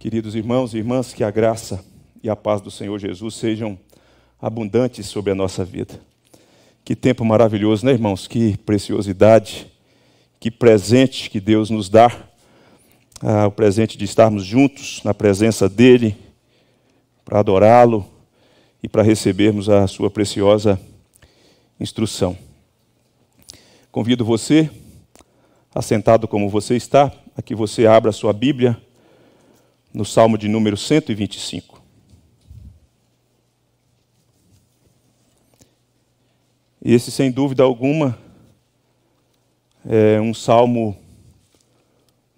Queridos irmãos e irmãs, que a graça e a paz do Senhor Jesus sejam abundantes sobre a nossa vida. Que tempo maravilhoso, né, irmãos? Que preciosidade, que presente que Deus nos dá. Ah, o presente de estarmos juntos na presença dEle, para adorá-lo e para recebermos a sua preciosa instrução. Convido você, assentado como você está, a que você abra a sua Bíblia no Salmo de número 125. Esse, sem dúvida alguma, é um salmo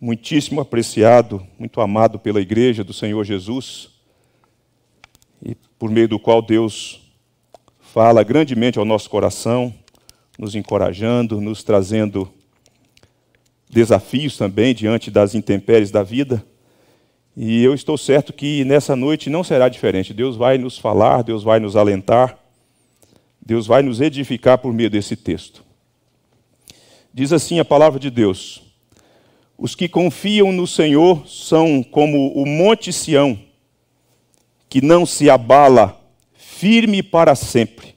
muitíssimo apreciado, muito amado pela igreja do Senhor Jesus, e por meio do qual Deus fala grandemente ao nosso coração, nos encorajando, nos trazendo desafios também diante das intempéries da vida. E eu estou certo que nessa noite não será diferente. Deus vai nos falar, Deus vai nos alentar, Deus vai nos edificar por meio desse texto. Diz assim a palavra de Deus: Os que confiam no Senhor são como o monte Sião, que não se abala, firme para sempre.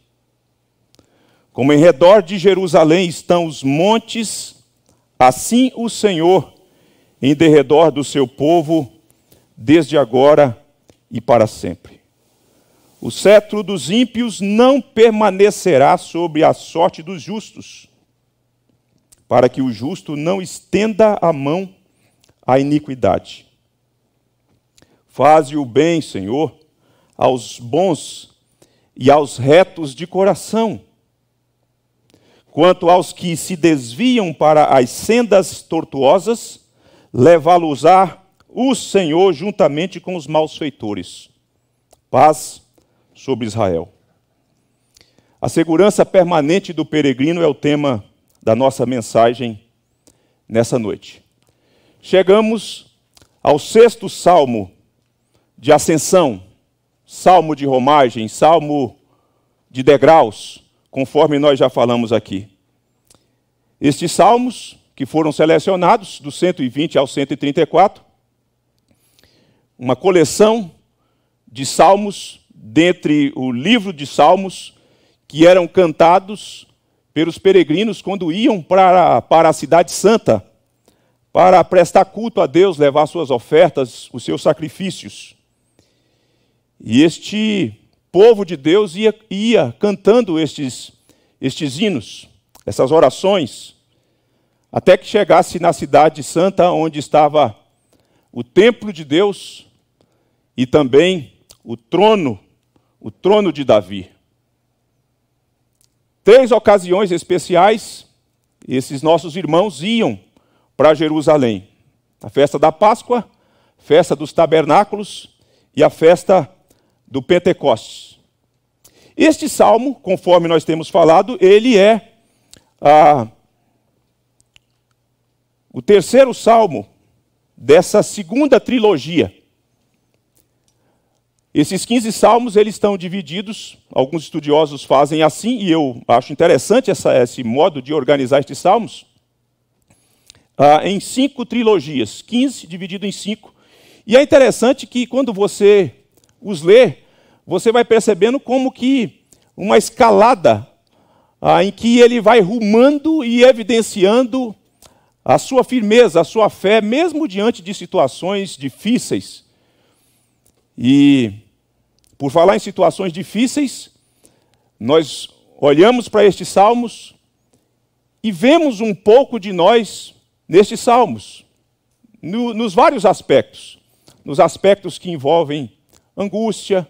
Como em redor de Jerusalém estão os montes, assim o Senhor em derredor do seu povo desde agora e para sempre. O cetro dos ímpios não permanecerá sobre a sorte dos justos, para que o justo não estenda a mão à iniquidade. Faze o bem, Senhor, aos bons e aos retos de coração. Quanto aos que se desviam para as sendas tortuosas, levá-los-á o Senhor juntamente com os malfeitores. Paz sobre Israel. A segurança permanente do peregrino é o tema da nossa mensagem nessa noite. Chegamos ao sexto salmo de ascensão, salmo de romagem, salmo de degraus, conforme nós já falamos aqui. Estes salmos, que foram selecionados do 120 ao 134, uma coleção de salmos, dentre o livro de salmos, que eram cantados pelos peregrinos quando iam para, para a Cidade Santa, para prestar culto a Deus, levar suas ofertas, os seus sacrifícios. E este povo de Deus ia, ia cantando estes, estes hinos, essas orações, até que chegasse na Cidade Santa, onde estava o templo de Deus, e também o trono, o trono de Davi. Três ocasiões especiais, esses nossos irmãos iam para Jerusalém: a festa da Páscoa, festa dos tabernáculos e a festa do Pentecostes. Este salmo, conforme nós temos falado, ele é ah, o terceiro salmo dessa segunda trilogia esses 15 salmos eles estão divididos, alguns estudiosos fazem assim, e eu acho interessante essa, esse modo de organizar estes salmos, ah, em cinco trilogias, 15 dividido em cinco. E é interessante que quando você os lê, você vai percebendo como que uma escalada ah, em que ele vai rumando e evidenciando a sua firmeza, a sua fé, mesmo diante de situações difíceis. E por falar em situações difíceis, nós olhamos para estes salmos e vemos um pouco de nós nestes salmos, no, nos vários aspectos, nos aspectos que envolvem angústia,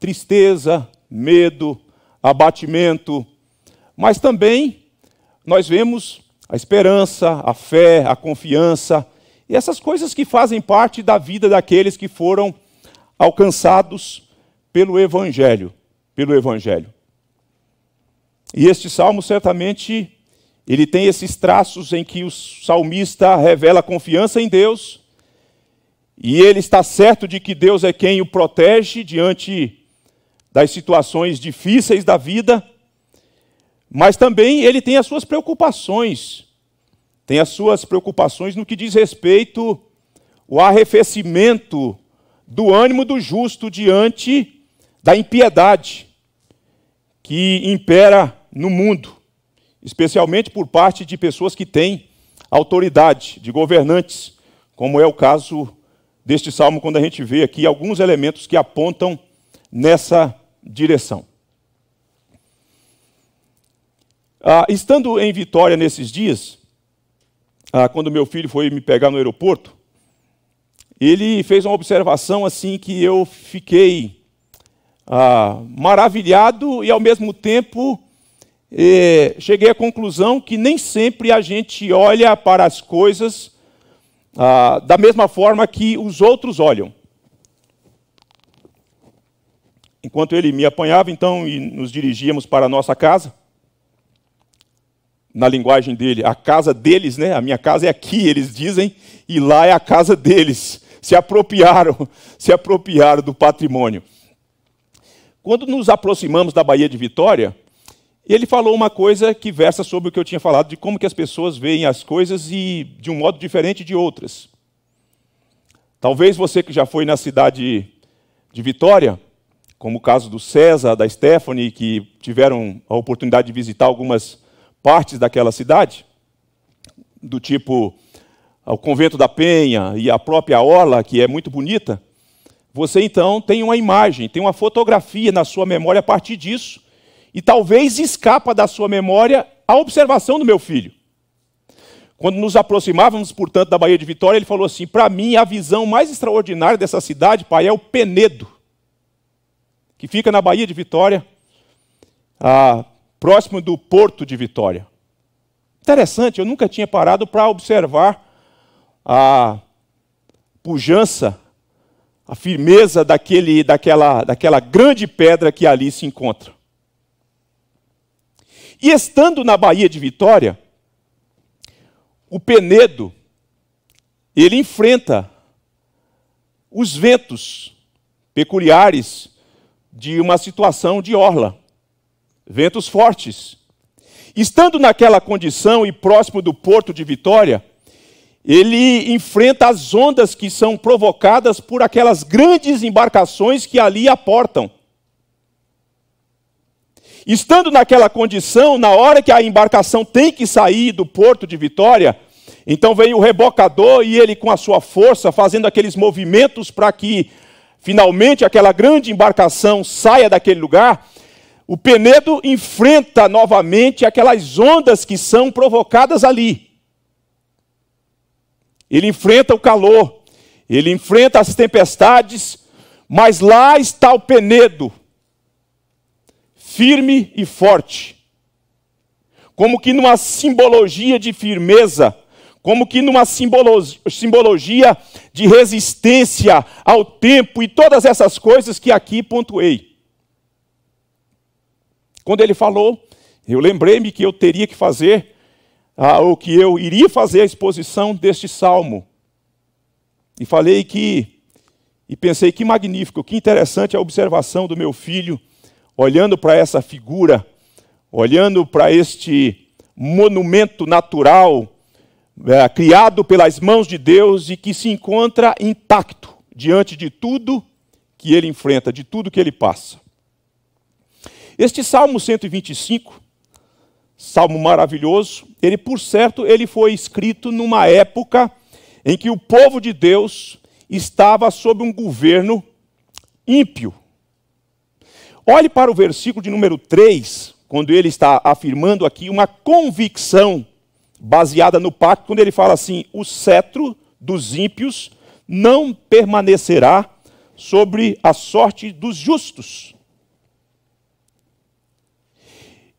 tristeza, medo, abatimento, mas também nós vemos a esperança, a fé, a confiança, e essas coisas que fazem parte da vida daqueles que foram alcançados pelo Evangelho, pelo Evangelho. E este salmo certamente ele tem esses traços em que o salmista revela confiança em Deus e ele está certo de que Deus é quem o protege diante das situações difíceis da vida, mas também ele tem as suas preocupações, tem as suas preocupações no que diz respeito ao arrefecimento do ânimo do justo diante da impiedade que impera no mundo, especialmente por parte de pessoas que têm autoridade, de governantes, como é o caso deste salmo, quando a gente vê aqui alguns elementos que apontam nessa direção. Ah, estando em Vitória nesses dias, ah, quando meu filho foi me pegar no aeroporto, ele fez uma observação assim que eu fiquei ah, maravilhado e, ao mesmo tempo, eh, cheguei à conclusão que nem sempre a gente olha para as coisas ah, da mesma forma que os outros olham. Enquanto ele me apanhava, então, e nos dirigíamos para a nossa casa, na linguagem dele, a casa deles, né? A minha casa é aqui, eles dizem, e lá é a casa deles. Se apropriaram, se apropriaram do patrimônio. Quando nos aproximamos da Baía de Vitória, ele falou uma coisa que versa sobre o que eu tinha falado, de como que as pessoas veem as coisas e de um modo diferente de outras. Talvez você que já foi na cidade de Vitória, como o caso do César, da Stephanie, que tiveram a oportunidade de visitar algumas partes daquela cidade, do tipo o Convento da Penha e a própria Orla, que é muito bonita, você então tem uma imagem, tem uma fotografia na sua memória a partir disso, e talvez escapa da sua memória a observação do meu filho. Quando nos aproximávamos, portanto, da Bahia de Vitória, ele falou assim: Para mim, a visão mais extraordinária dessa cidade, pai, é o Penedo, que fica na Bahia de Vitória, próximo do Porto de Vitória. Interessante, eu nunca tinha parado para observar a pujança a firmeza daquele, daquela, daquela grande pedra que ali se encontra. E estando na Baía de Vitória, o Penedo, ele enfrenta os ventos peculiares de uma situação de orla, ventos fortes. Estando naquela condição e próximo do porto de Vitória, ele enfrenta as ondas que são provocadas por aquelas grandes embarcações que ali aportam. Estando naquela condição, na hora que a embarcação tem que sair do porto de Vitória, então vem o rebocador e ele, com a sua força, fazendo aqueles movimentos para que finalmente aquela grande embarcação saia daquele lugar. O Penedo enfrenta novamente aquelas ondas que são provocadas ali ele enfrenta o calor, ele enfrenta as tempestades, mas lá está o penedo, firme e forte. Como que numa simbologia de firmeza, como que numa simbologia de resistência ao tempo e todas essas coisas que aqui pontuei. Quando ele falou, eu lembrei-me que eu teria que fazer ah, ou que eu iria fazer a exposição deste salmo. E falei que, e pensei que magnífico, que interessante a observação do meu filho, olhando para essa figura, olhando para este monumento natural é, criado pelas mãos de Deus e que se encontra intacto diante de tudo que ele enfrenta, de tudo que ele passa. Este Salmo 125 salmo maravilhoso. Ele, por certo, ele foi escrito numa época em que o povo de Deus estava sob um governo ímpio. Olhe para o versículo de número 3, quando ele está afirmando aqui uma convicção baseada no pacto, quando ele fala assim: "O cetro dos ímpios não permanecerá sobre a sorte dos justos".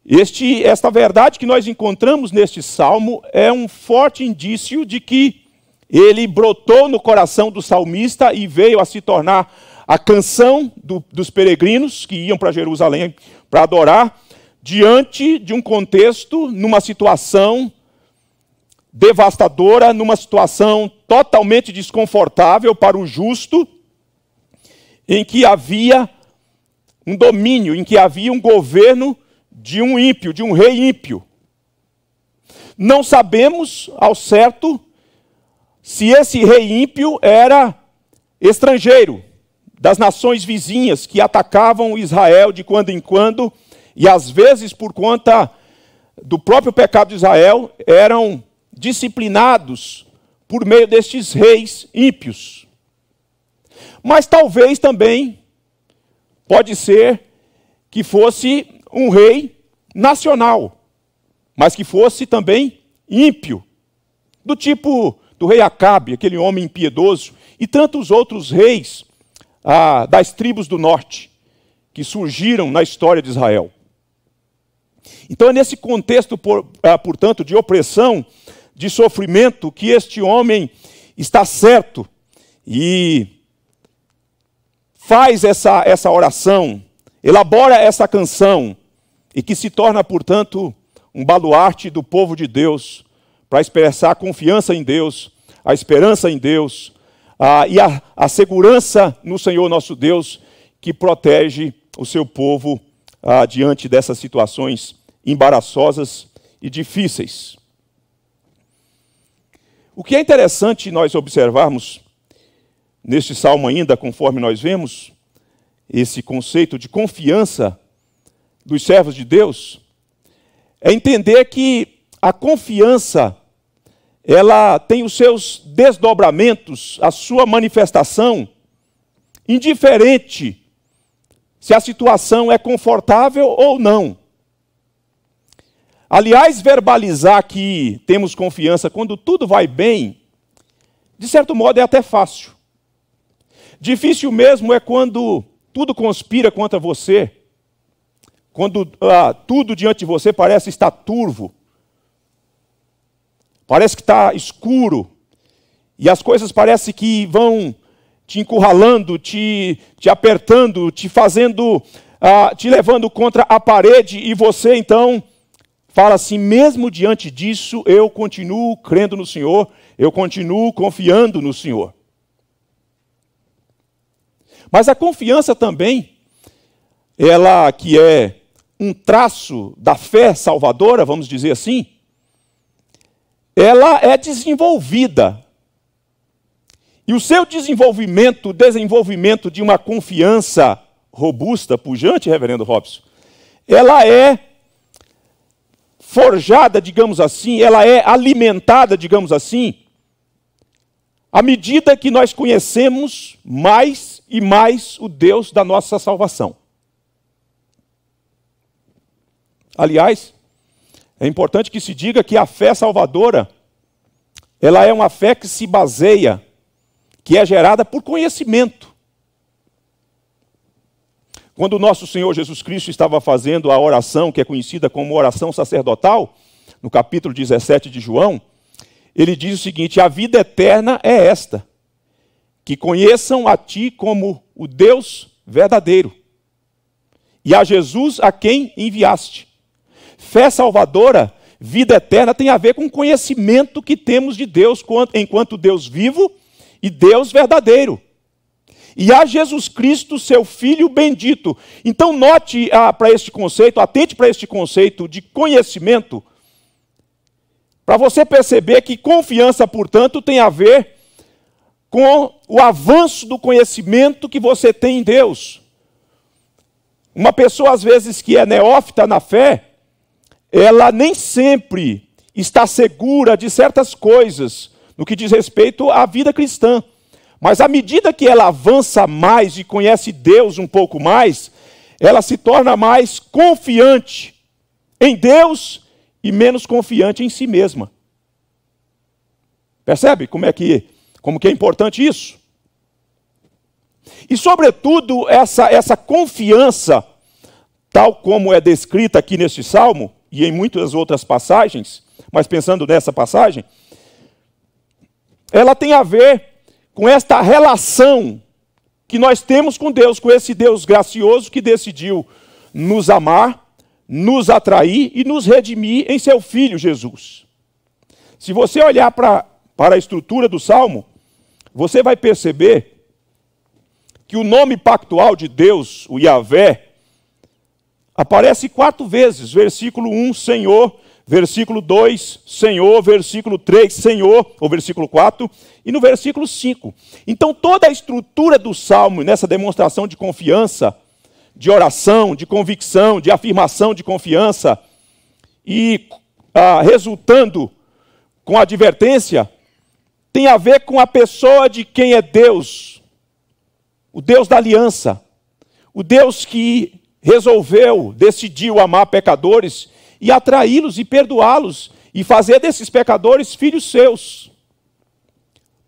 Este, esta verdade que nós encontramos neste salmo é um forte indício de que ele brotou no coração do salmista e veio a se tornar a canção do, dos peregrinos que iam para Jerusalém para adorar, diante de um contexto, numa situação devastadora, numa situação totalmente desconfortável para o justo, em que havia um domínio, em que havia um governo de um ímpio, de um rei ímpio. Não sabemos ao certo se esse rei ímpio era estrangeiro, das nações vizinhas que atacavam Israel de quando em quando, e às vezes por conta do próprio pecado de Israel, eram disciplinados por meio destes reis ímpios. Mas talvez também pode ser que fosse um rei nacional, mas que fosse também ímpio, do tipo do rei Acabe, aquele homem impiedoso, e tantos outros reis ah, das tribos do norte que surgiram na história de Israel. Então é nesse contexto, por, ah, portanto, de opressão, de sofrimento, que este homem está certo e faz essa, essa oração, elabora essa canção, e que se torna, portanto, um baluarte do povo de Deus para expressar a confiança em Deus, a esperança em Deus a, e a, a segurança no Senhor nosso Deus que protege o seu povo diante dessas situações embaraçosas e difíceis. O que é interessante nós observarmos neste salmo ainda, conforme nós vemos, esse conceito de confiança dos servos de Deus é entender que a confiança ela tem os seus desdobramentos, a sua manifestação indiferente se a situação é confortável ou não. Aliás, verbalizar que temos confiança quando tudo vai bem, de certo modo é até fácil. Difícil mesmo é quando tudo conspira contra você quando ah, tudo diante de você parece estar turvo, parece que está escuro, e as coisas parecem que vão te encurralando, te, te apertando, te fazendo, ah, te levando contra a parede, e você então fala assim: mesmo diante disso, eu continuo crendo no Senhor, eu continuo confiando no Senhor. Mas a confiança também, ela que é um traço da fé salvadora, vamos dizer assim, ela é desenvolvida. E o seu desenvolvimento, o desenvolvimento de uma confiança robusta, pujante, reverendo Robson, ela é forjada, digamos assim, ela é alimentada, digamos assim, à medida que nós conhecemos mais e mais o Deus da nossa salvação. Aliás, é importante que se diga que a fé salvadora, ela é uma fé que se baseia, que é gerada por conhecimento. Quando o nosso Senhor Jesus Cristo estava fazendo a oração, que é conhecida como oração sacerdotal, no capítulo 17 de João, ele diz o seguinte: A vida eterna é esta, que conheçam a ti como o Deus verdadeiro, e a Jesus a quem enviaste. Fé salvadora, vida eterna, tem a ver com o conhecimento que temos de Deus enquanto Deus vivo e Deus verdadeiro. E a Jesus Cristo, seu Filho bendito. Então, note ah, para este conceito, atente para este conceito de conhecimento, para você perceber que confiança, portanto, tem a ver com o avanço do conhecimento que você tem em Deus. Uma pessoa, às vezes, que é neófita na fé, ela nem sempre está segura de certas coisas no que diz respeito à vida cristã. Mas à medida que ela avança mais e conhece Deus um pouco mais, ela se torna mais confiante em Deus e menos confiante em si mesma. Percebe como é que, como que é importante isso? E sobretudo essa essa confiança, tal como é descrita aqui neste salmo, e em muitas outras passagens, mas pensando nessa passagem, ela tem a ver com esta relação que nós temos com Deus, com esse Deus gracioso que decidiu nos amar, nos atrair e nos redimir em seu Filho Jesus. Se você olhar para, para a estrutura do salmo, você vai perceber que o nome pactual de Deus, o Yahvé, Aparece quatro vezes, versículo 1, Senhor, versículo 2, Senhor, versículo 3, Senhor, ou versículo 4, e no versículo 5. Então, toda a estrutura do salmo, nessa demonstração de confiança, de oração, de convicção, de afirmação de confiança, e ah, resultando com advertência, tem a ver com a pessoa de quem é Deus, o Deus da aliança, o Deus que resolveu, decidiu amar pecadores e atraí-los e perdoá-los e fazer desses pecadores filhos seus,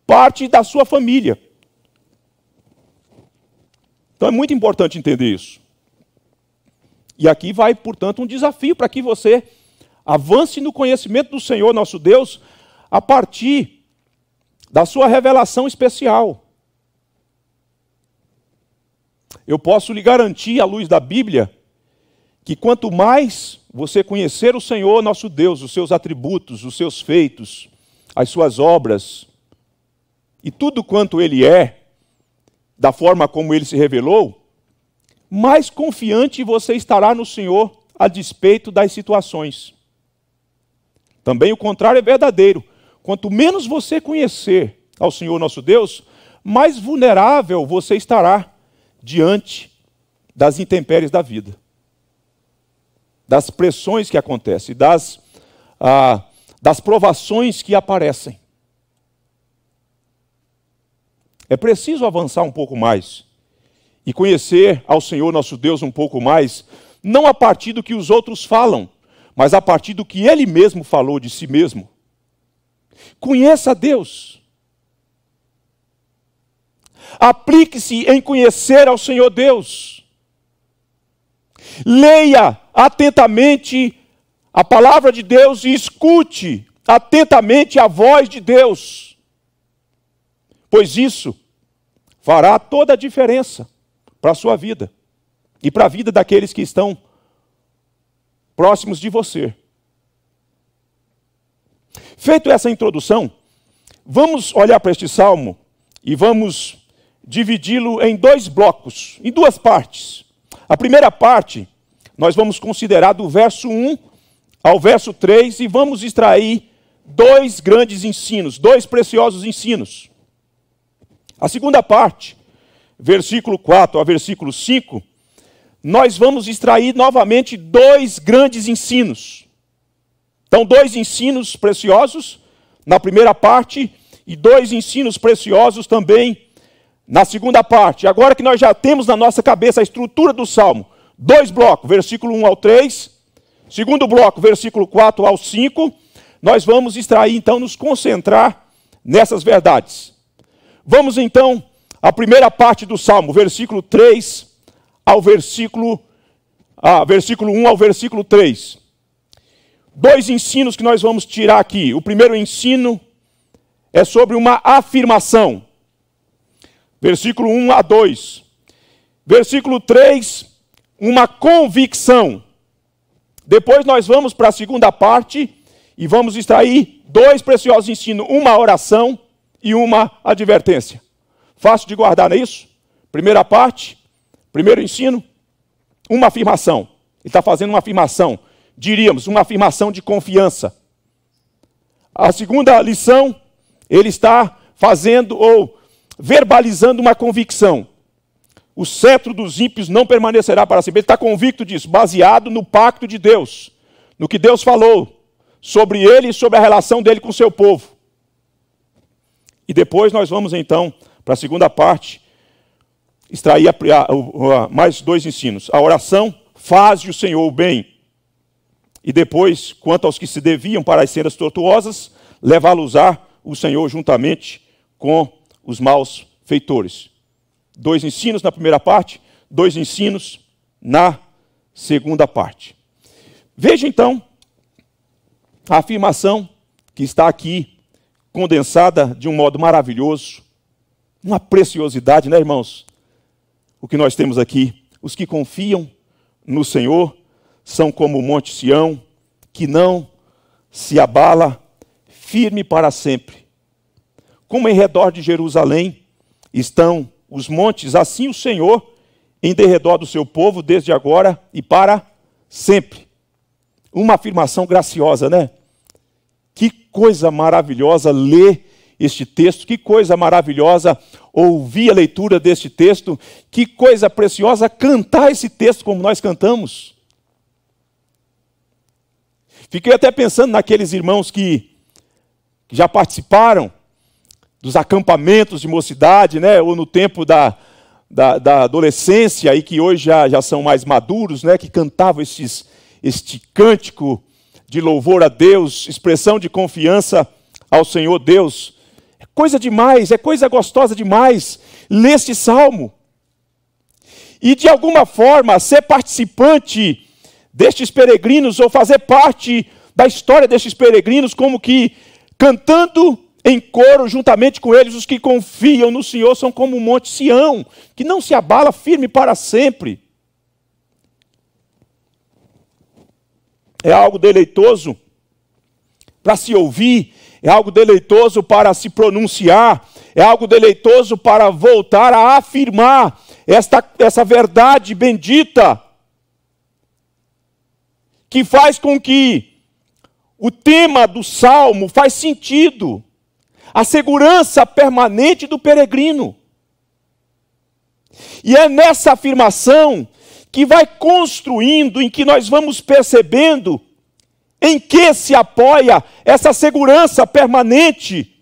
parte da sua família. Então é muito importante entender isso. E aqui vai, portanto, um desafio para que você avance no conhecimento do Senhor nosso Deus a partir da sua revelação especial eu posso lhe garantir, à luz da Bíblia, que quanto mais você conhecer o Senhor nosso Deus, os seus atributos, os seus feitos, as suas obras, e tudo quanto ele é, da forma como ele se revelou, mais confiante você estará no Senhor a despeito das situações. Também o contrário é verdadeiro. Quanto menos você conhecer ao Senhor nosso Deus, mais vulnerável você estará diante das intempéries da vida, das pressões que acontecem, das, ah, das provações que aparecem. É preciso avançar um pouco mais e conhecer ao Senhor nosso Deus um pouco mais, não a partir do que os outros falam, mas a partir do que ele mesmo falou de si mesmo. Conheça a Deus. Aplique-se em conhecer ao Senhor Deus. Leia atentamente a palavra de Deus e escute atentamente a voz de Deus, pois isso fará toda a diferença para a sua vida e para a vida daqueles que estão próximos de você. Feito essa introdução, vamos olhar para este salmo e vamos dividi-lo em dois blocos, em duas partes. A primeira parte, nós vamos considerar do verso 1 ao verso 3 e vamos extrair dois grandes ensinos, dois preciosos ensinos. A segunda parte, versículo 4 a versículo 5, nós vamos extrair novamente dois grandes ensinos. Então, dois ensinos preciosos na primeira parte e dois ensinos preciosos também na segunda parte, agora que nós já temos na nossa cabeça a estrutura do salmo, dois blocos, versículo 1 ao 3, segundo bloco, versículo 4 ao 5, nós vamos extrair, então, nos concentrar nessas verdades. Vamos, então, à primeira parte do salmo, versículo 3 ao versículo, ah, versículo 1 ao versículo 3. Dois ensinos que nós vamos tirar aqui. O primeiro ensino é sobre uma afirmação versículo 1 a 2. Versículo 3, uma convicção. Depois nós vamos para a segunda parte e vamos extrair dois preciosos ensinos, uma oração e uma advertência. Fácil de guardar, não é isso? Primeira parte, primeiro ensino, uma afirmação. Ele está fazendo uma afirmação, diríamos, uma afirmação de confiança. A segunda lição, ele está fazendo ou verbalizando uma convicção. O cetro dos ímpios não permanecerá para sempre. Ele está convicto disso, baseado no pacto de Deus, no que Deus falou sobre ele e sobre a relação dele com o seu povo. E depois nós vamos então para a segunda parte, extrair mais dois ensinos. A oração faz o Senhor o bem. E depois, quanto aos que se deviam para as cenas tortuosas, levá-los á o Senhor juntamente com os maus feitores. Dois ensinos na primeira parte, dois ensinos na segunda parte. Veja então a afirmação que está aqui condensada de um modo maravilhoso, uma preciosidade, né, irmãos? O que nós temos aqui, os que confiam no Senhor são como o monte Sião, que não se abala, firme para sempre como em redor de Jerusalém estão os montes, assim o Senhor em derredor do seu povo, desde agora e para sempre. Uma afirmação graciosa, né? Que coisa maravilhosa ler este texto, que coisa maravilhosa ouvir a leitura deste texto, que coisa preciosa cantar esse texto como nós cantamos. Fiquei até pensando naqueles irmãos que já participaram dos acampamentos de mocidade, né? ou no tempo da, da, da adolescência, e que hoje já, já são mais maduros, né? que cantavam esses, este cântico de louvor a Deus, expressão de confiança ao Senhor Deus. É coisa demais, é coisa gostosa demais ler salmo. E de alguma forma ser participante destes peregrinos ou fazer parte da história destes peregrinos, como que cantando em coro, juntamente com eles, os que confiam no Senhor são como o um monte Sião, que não se abala firme para sempre. É algo deleitoso para se ouvir, é algo deleitoso para se pronunciar, é algo deleitoso para voltar a afirmar esta, essa verdade bendita, que faz com que o tema do salmo faz sentido a segurança permanente do peregrino. E é nessa afirmação que vai construindo, em que nós vamos percebendo em que se apoia essa segurança permanente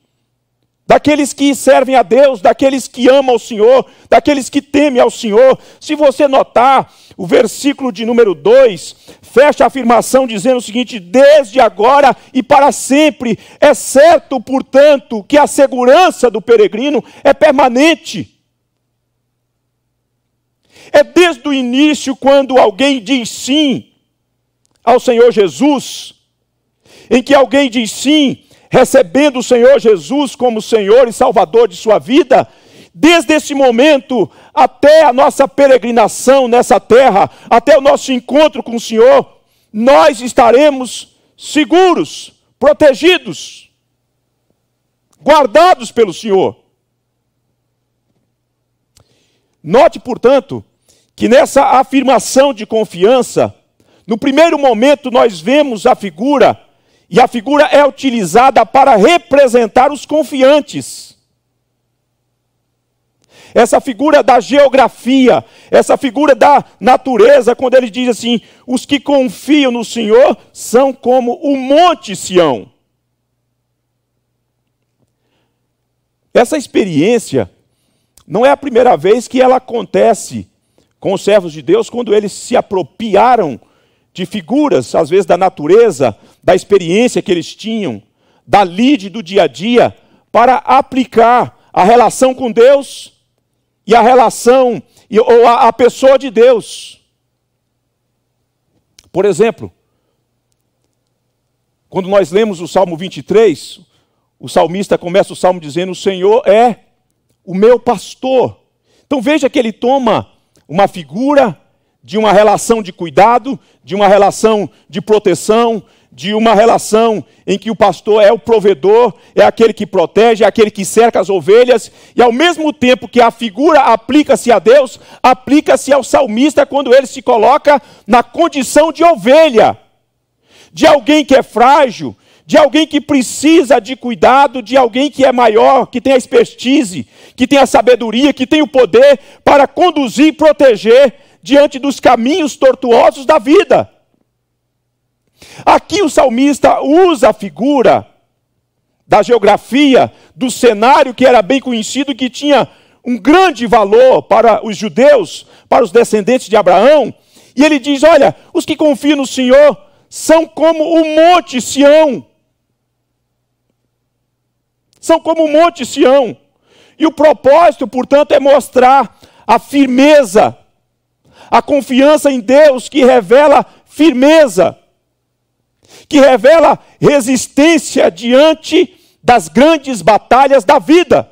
daqueles que servem a Deus, daqueles que amam ao Senhor, daqueles que temem ao Senhor. Se você notar, o versículo de número 2 fecha a afirmação dizendo o seguinte: desde agora e para sempre. É certo, portanto, que a segurança do peregrino é permanente. É desde o início quando alguém diz sim ao Senhor Jesus, em que alguém diz sim recebendo o Senhor Jesus como Senhor e Salvador de sua vida, desde esse momento até a nossa peregrinação nessa terra, até o nosso encontro com o Senhor, nós estaremos seguros, protegidos, guardados pelo Senhor. Note, portanto, que nessa afirmação de confiança, no primeiro momento nós vemos a figura e a figura é utilizada para representar os confiantes. Essa figura da geografia, essa figura da natureza, quando ele diz assim: os que confiam no Senhor são como o Monte Sião. Essa experiência não é a primeira vez que ela acontece com os servos de Deus quando eles se apropriaram de figuras, às vezes da natureza, da experiência que eles tinham, da lide do dia a dia, para aplicar a relação com Deus e a relação, ou a, pessoa de Deus. Por exemplo, quando nós lemos o Salmo 23, o salmista começa o salmo dizendo: O Senhor é o meu pastor. Então veja que ele toma uma figura de uma relação de cuidado, de uma relação de proteção, de uma relação em que o pastor é o provedor, é aquele que protege, é aquele que cerca as ovelhas, e ao mesmo tempo que a figura aplica-se a Deus, aplica-se ao salmista quando ele se coloca na condição de ovelha, de alguém que é frágil, de alguém que precisa de cuidado, de alguém que é maior, que tem a expertise, que tem a sabedoria, que tem o poder para conduzir e proteger diante dos caminhos tortuosos da vida. Aqui o salmista usa a figura da geografia, do cenário que era bem conhecido e que tinha um grande valor para os judeus, para os descendentes de Abraão. E ele diz: Olha, os que confiam no Senhor são como o monte Sião. São como o monte Sião. E o propósito, portanto, é mostrar a firmeza a confiança em Deus que revela firmeza, que revela resistência diante das grandes batalhas da vida.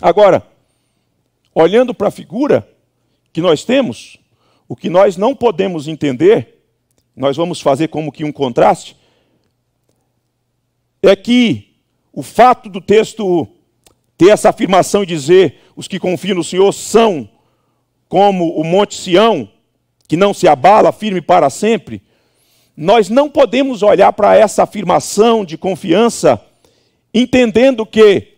Agora, olhando para a figura que nós temos, o que nós não podemos entender, nós vamos fazer como que um contraste, é que o fato do texto ter essa afirmação e dizer os que confiam no Senhor são como o Monte Sião, que não se abala, firme para sempre. Nós não podemos olhar para essa afirmação de confiança entendendo que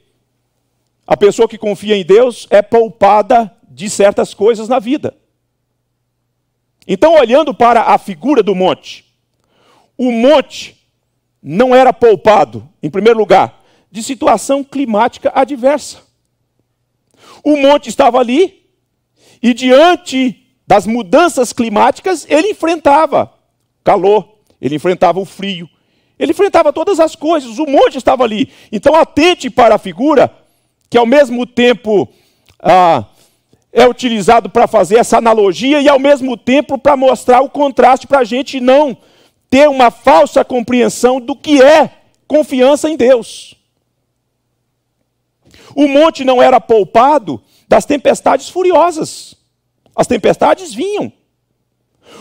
a pessoa que confia em Deus é poupada de certas coisas na vida. Então, olhando para a figura do monte, o monte não era poupado, em primeiro lugar, de situação climática adversa o monte estava ali, e diante das mudanças climáticas, ele enfrentava calor, ele enfrentava o frio, ele enfrentava todas as coisas, o monte estava ali. Então, atente para a figura que, ao mesmo tempo, ah, é utilizado para fazer essa analogia e, ao mesmo tempo, para mostrar o contraste para a gente não ter uma falsa compreensão do que é confiança em Deus. O monte não era poupado das tempestades furiosas. As tempestades vinham.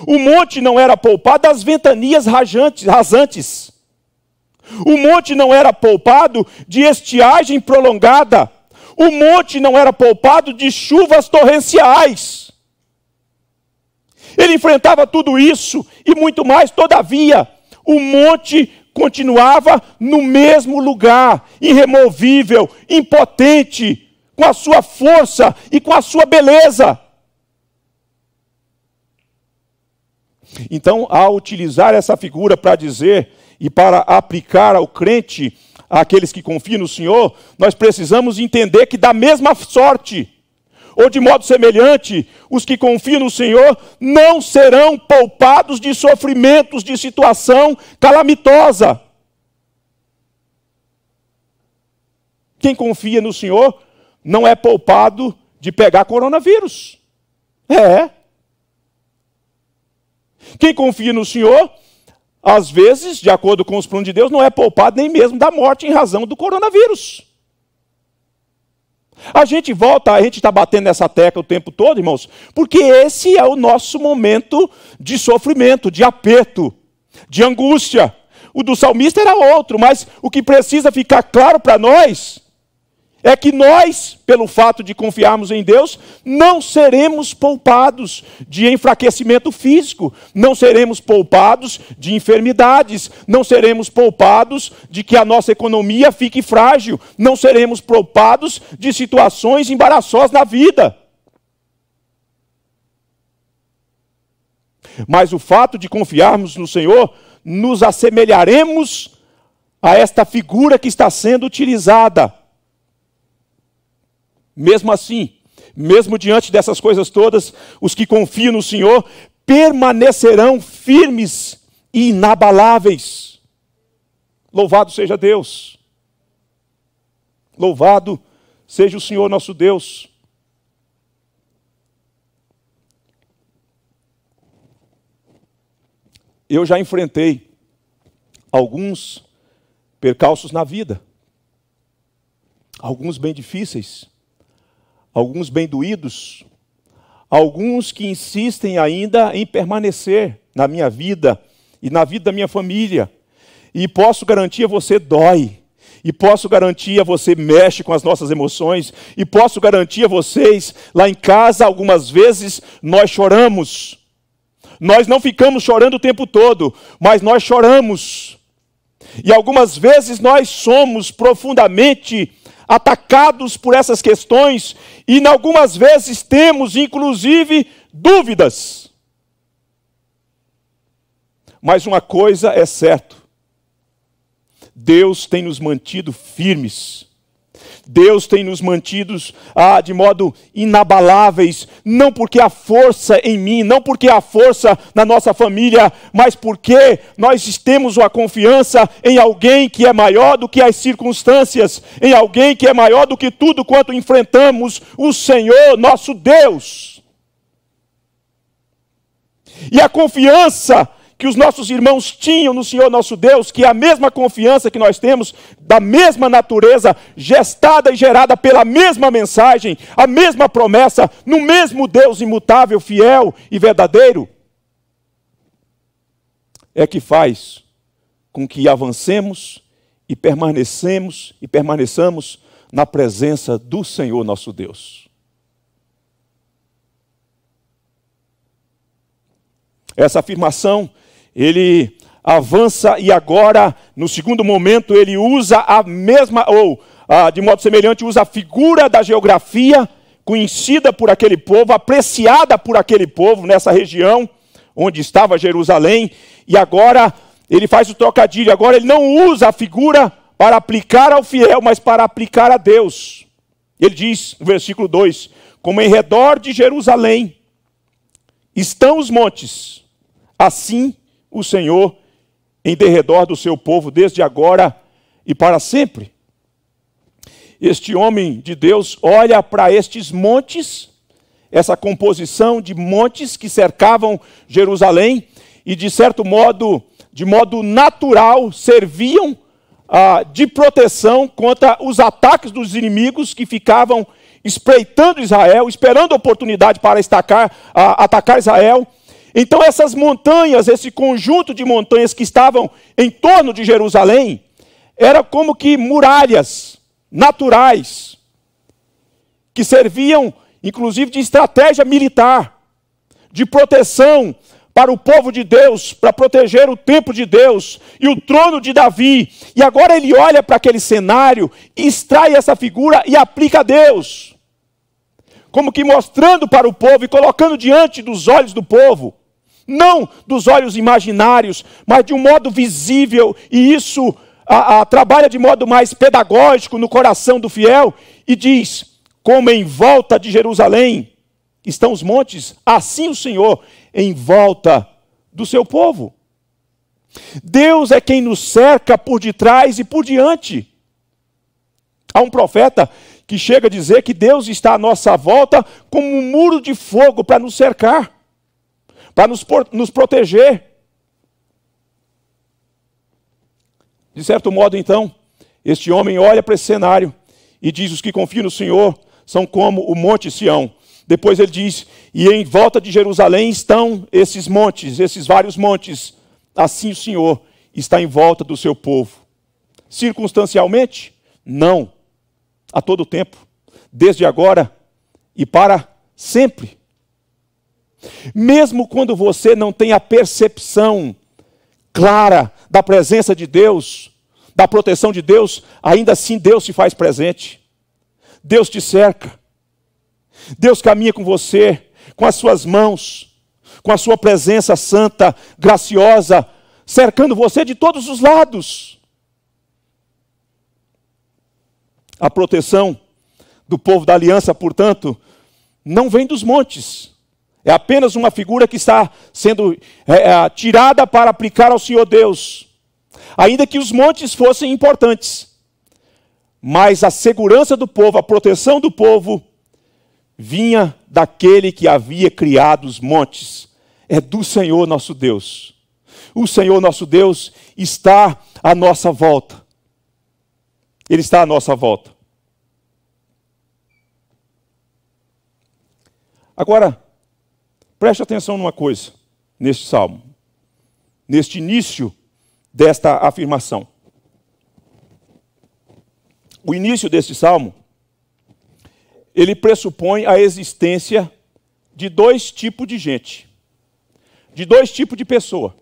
O monte não era poupado das ventanias rajantes, rasantes. O monte não era poupado de estiagem prolongada. O monte não era poupado de chuvas torrenciais. Ele enfrentava tudo isso e muito mais, todavia, o monte continuava no mesmo lugar, irremovível, impotente, com a sua força e com a sua beleza. Então, ao utilizar essa figura para dizer e para aplicar ao crente, àqueles que confiam no Senhor, nós precisamos entender que, da mesma sorte, ou de modo semelhante, os que confiam no Senhor não serão poupados de sofrimentos, de situação calamitosa. Quem confia no Senhor não é poupado de pegar coronavírus. É. Quem confia no Senhor, às vezes, de acordo com os planos de Deus, não é poupado nem mesmo da morte em razão do coronavírus. A gente volta, a gente está batendo nessa tecla o tempo todo, irmãos, porque esse é o nosso momento de sofrimento, de aperto, de angústia. O do salmista era outro, mas o que precisa ficar claro para nós é que nós, pelo fato de confiarmos em Deus, não seremos poupados de enfraquecimento físico, não seremos poupados de enfermidades, não seremos poupados de que a nossa economia fique frágil, não seremos poupados de situações embaraçosas na vida. Mas o fato de confiarmos no Senhor, nos assemelharemos a esta figura que está sendo utilizada mesmo assim, mesmo diante dessas coisas todas, os que confiam no Senhor permanecerão firmes e inabaláveis. Louvado seja Deus. Louvado seja o Senhor nosso Deus. Eu já enfrentei alguns percalços na vida, alguns bem difíceis alguns bem doídos, alguns que insistem ainda em permanecer na minha vida e na vida da minha família. E posso garantir a você, dói. E posso garantir a você, mexe com as nossas emoções. E posso garantir a vocês, lá em casa, algumas vezes nós choramos. Nós não ficamos chorando o tempo todo, mas nós choramos. E algumas vezes nós somos profundamente atacados por essas questões e, algumas vezes, temos inclusive dúvidas. Mas uma coisa é certa: Deus tem nos mantido firmes Deus tem nos mantidos ah, de modo inabaláveis, não porque há força em mim, não porque há força na nossa família, mas porque nós temos a confiança em alguém que é maior do que as circunstâncias, em alguém que é maior do que tudo quanto enfrentamos, o Senhor nosso Deus. E a confiança que os nossos irmãos tinham no Senhor nosso Deus, que é a mesma confiança que nós temos, da mesma natureza, gestada e gerada pela mesma mensagem, a mesma promessa, no mesmo Deus imutável, fiel e verdadeiro, é que faz com que avancemos e permanecemos e permaneçamos na presença do Senhor nosso Deus. Essa afirmação ele avança e agora, no segundo momento, ele usa a mesma, ou ah, de modo semelhante, usa a figura da geografia conhecida por aquele povo, apreciada por aquele povo nessa região onde estava Jerusalém, e agora ele faz o trocadilho. Agora ele não usa a figura para aplicar ao fiel, mas para aplicar a Deus. Ele diz, no versículo 2: Como em redor de Jerusalém estão os montes, assim o Senhor em derredor do seu povo desde agora e para sempre. Este homem de Deus olha para estes montes, essa composição de montes que cercavam Jerusalém e de certo modo, de modo natural, serviam ah, de proteção contra os ataques dos inimigos que ficavam espreitando Israel, esperando a oportunidade para estacar, ah, atacar Israel. Então, essas montanhas, esse conjunto de montanhas que estavam em torno de Jerusalém, era como que muralhas naturais, que serviam, inclusive, de estratégia militar, de proteção para o povo de Deus, para proteger o templo de Deus e o trono de Davi. E agora ele olha para aquele cenário, extrai essa figura e aplica a Deus. Como que mostrando para o povo e colocando diante dos olhos do povo não dos olhos imaginários, mas de um modo visível, e isso a, a, trabalha de modo mais pedagógico no coração do fiel, e diz: como em volta de Jerusalém estão os montes, assim o Senhor em volta do seu povo. Deus é quem nos cerca por detrás e por diante. Há um profeta que chega a dizer que Deus está à nossa volta como um muro de fogo para nos cercar para nos, nos proteger. De certo modo, então, este homem olha para esse cenário e diz: Os que confiam no Senhor são como o Monte Sião. Depois ele diz: E em volta de Jerusalém estão esses montes, esses vários montes. Assim o Senhor está em volta do seu povo. Circunstancialmente? Não. A todo tempo. Desde agora e para sempre. Mesmo quando você não tem a percepção clara da presença de Deus, da proteção de Deus, ainda assim Deus se faz presente. Deus te cerca. Deus caminha com você, com as suas mãos, com a sua presença santa, graciosa, cercando você de todos os lados. A proteção do povo da aliança, portanto, não vem dos montes, é apenas uma figura que está sendo é, é, tirada para aplicar ao Senhor Deus. Ainda que os montes fossem importantes, mas a segurança do povo, a proteção do povo, vinha daquele que havia criado os montes. É do Senhor nosso Deus. O Senhor nosso Deus está à nossa volta. Ele está à nossa volta. Agora, Preste atenção numa coisa, neste salmo, neste início desta afirmação. O início deste salmo, ele pressupõe a existência de dois tipos de gente, de dois tipos de pessoa.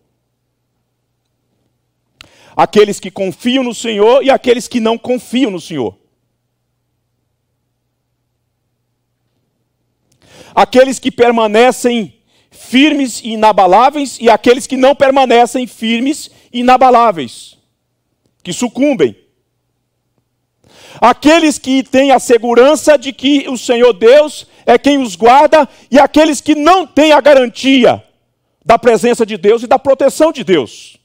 Aqueles que confiam no Senhor e aqueles que não confiam no Senhor. aqueles que permanecem firmes e inabaláveis e aqueles que não permanecem firmes e inabaláveis, que sucumbem. Aqueles que têm a segurança de que o Senhor Deus é quem os guarda e aqueles que não têm a garantia da presença de Deus e da proteção de Deus.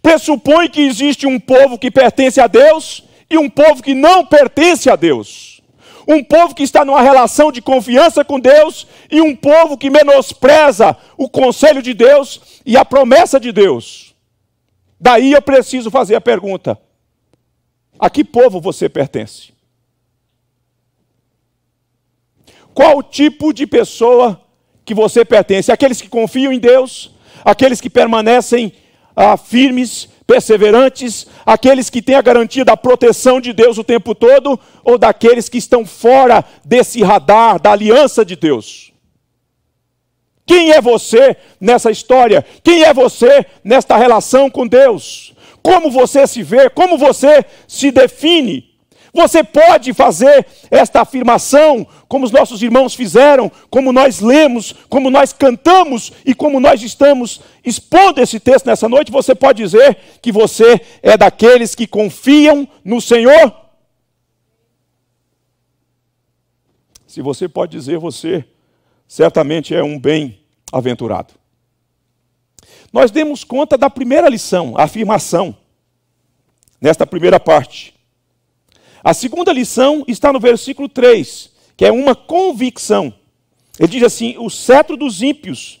Pressupõe que existe um povo que pertence a Deus e um povo que não pertence a Deus um povo que está numa relação de confiança com Deus e um povo que menospreza o conselho de Deus e a promessa de Deus. Daí eu preciso fazer a pergunta: a que povo você pertence? Qual tipo de pessoa que você pertence? Aqueles que confiam em Deus, aqueles que permanecem ah, firmes perseverantes, aqueles que têm a garantia da proteção de Deus o tempo todo, ou daqueles que estão fora desse radar da aliança de Deus? Quem é você nessa história? Quem é você nesta relação com Deus? Como você se vê? Como você se define? Você pode fazer esta afirmação, como os nossos irmãos fizeram, como nós lemos, como nós cantamos e como nós estamos expondo esse texto nessa noite. Você pode dizer que você é daqueles que confiam no Senhor? Se você pode dizer, você certamente é um bem-aventurado. Nós demos conta da primeira lição, a afirmação, nesta primeira parte. A segunda lição está no versículo 3, que é uma convicção. Ele diz assim: o cetro dos ímpios,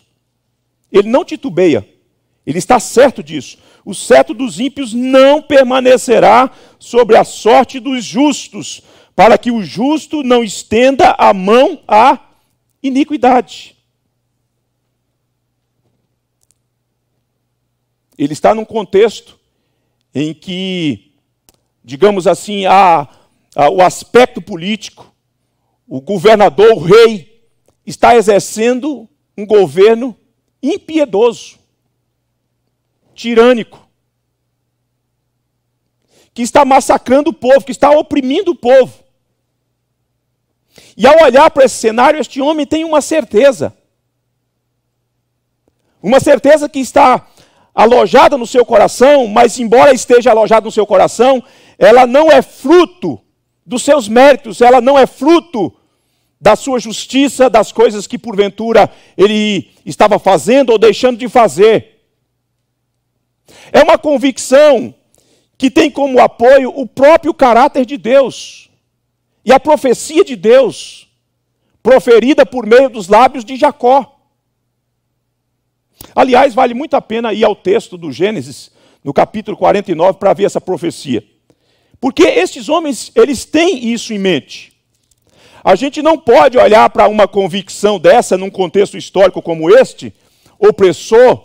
ele não titubeia, ele está certo disso. O cetro dos ímpios não permanecerá sobre a sorte dos justos, para que o justo não estenda a mão à iniquidade. Ele está num contexto em que, digamos assim, há ah, o aspecto político, o governador, o rei, está exercendo um governo impiedoso, tirânico, que está massacrando o povo, que está oprimindo o povo. E ao olhar para esse cenário, este homem tem uma certeza. Uma certeza que está alojada no seu coração, mas embora esteja alojada no seu coração, ela não é fruto dos seus méritos, ela não é fruto da sua justiça, das coisas que porventura ele estava fazendo ou deixando de fazer. É uma convicção que tem como apoio o próprio caráter de Deus e a profecia de Deus, proferida por meio dos lábios de Jacó. Aliás, vale muito a pena ir ao texto do Gênesis, no capítulo 49, para ver essa profecia. Porque esses homens, eles têm isso em mente. A gente não pode olhar para uma convicção dessa num contexto histórico como este, opressor,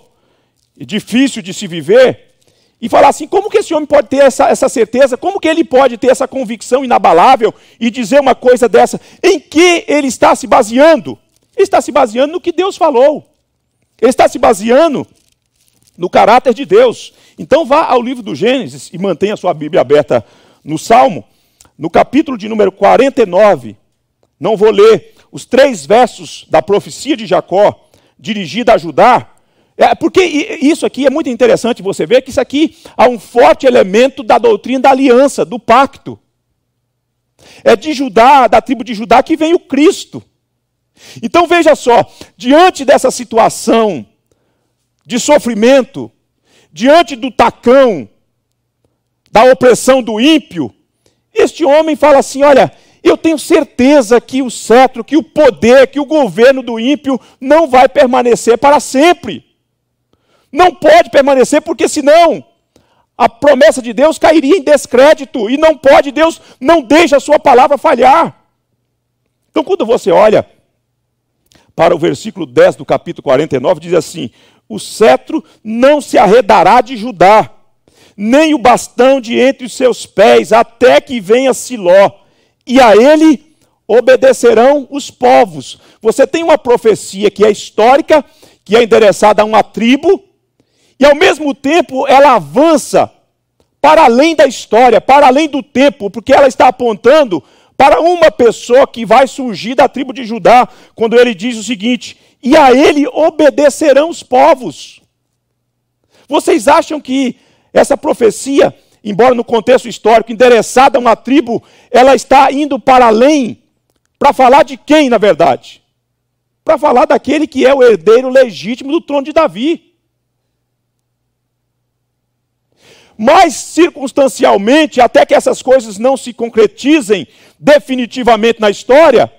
difícil de se viver, e falar assim: como que esse homem pode ter essa, essa certeza? Como que ele pode ter essa convicção inabalável e dizer uma coisa dessa? Em que ele está se baseando? Ele está se baseando no que Deus falou. Ele está se baseando no caráter de Deus. Então vá ao livro do Gênesis e mantenha a sua Bíblia aberta no Salmo, no capítulo de número 49, não vou ler os três versos da profecia de Jacó, dirigida a Judá, é, porque isso aqui é muito interessante você ver que isso aqui há um forte elemento da doutrina da aliança, do pacto. É de Judá, da tribo de Judá, que vem o Cristo. Então veja só, diante dessa situação de sofrimento, diante do tacão, da opressão do ímpio, este homem fala assim: olha, eu tenho certeza que o cetro, que o poder, que o governo do ímpio não vai permanecer para sempre. Não pode permanecer, porque senão a promessa de Deus cairia em descrédito. E não pode, Deus não deixa a sua palavra falhar. Então, quando você olha para o versículo 10 do capítulo 49, diz assim: O cetro não se arredará de Judá nem o bastão de entre os seus pés, até que venha Siló, e a ele obedecerão os povos. Você tem uma profecia que é histórica, que é endereçada a uma tribo, e ao mesmo tempo ela avança para além da história, para além do tempo, porque ela está apontando para uma pessoa que vai surgir da tribo de Judá, quando ele diz o seguinte: e a ele obedecerão os povos. Vocês acham que essa profecia, embora no contexto histórico endereçada a uma tribo, ela está indo para além para falar de quem, na verdade? Para falar daquele que é o herdeiro legítimo do trono de Davi. Mas circunstancialmente, até que essas coisas não se concretizem definitivamente na história,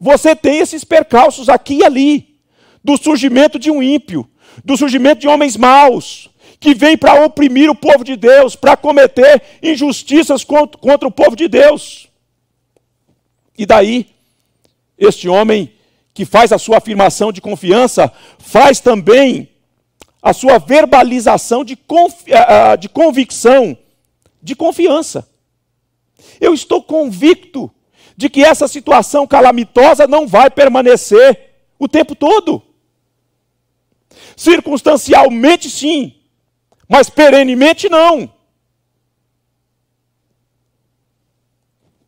você tem esses percalços aqui e ali do surgimento de um ímpio, do surgimento de homens maus, que vem para oprimir o povo de Deus, para cometer injustiças contra, contra o povo de Deus. E daí, este homem que faz a sua afirmação de confiança, faz também a sua verbalização de, confi de convicção, de confiança. Eu estou convicto de que essa situação calamitosa não vai permanecer o tempo todo. Circunstancialmente, sim, mas perenemente não.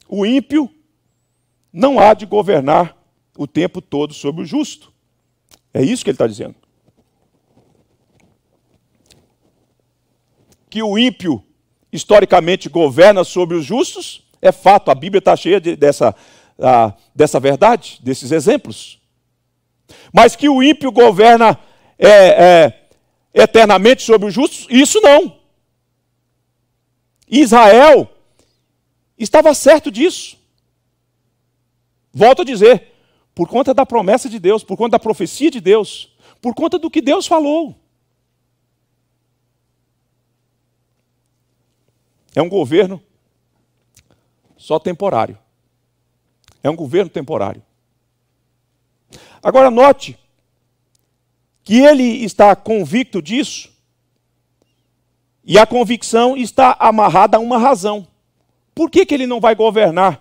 O ímpio não há de governar o tempo todo sobre o justo. É isso que ele está dizendo. Que o ímpio historicamente governa sobre os justos é fato, a Bíblia está cheia de, dessa, dessa verdade, desses exemplos. Mas que o ímpio governa é, é, eternamente sobre os justos? Isso não. Israel estava certo disso. Volto a dizer, por conta da promessa de Deus, por conta da profecia de Deus, por conta do que Deus falou. É um governo só temporário. É um governo temporário. Agora, note que ele está convicto disso, e a convicção está amarrada a uma razão. Por que, que ele não vai governar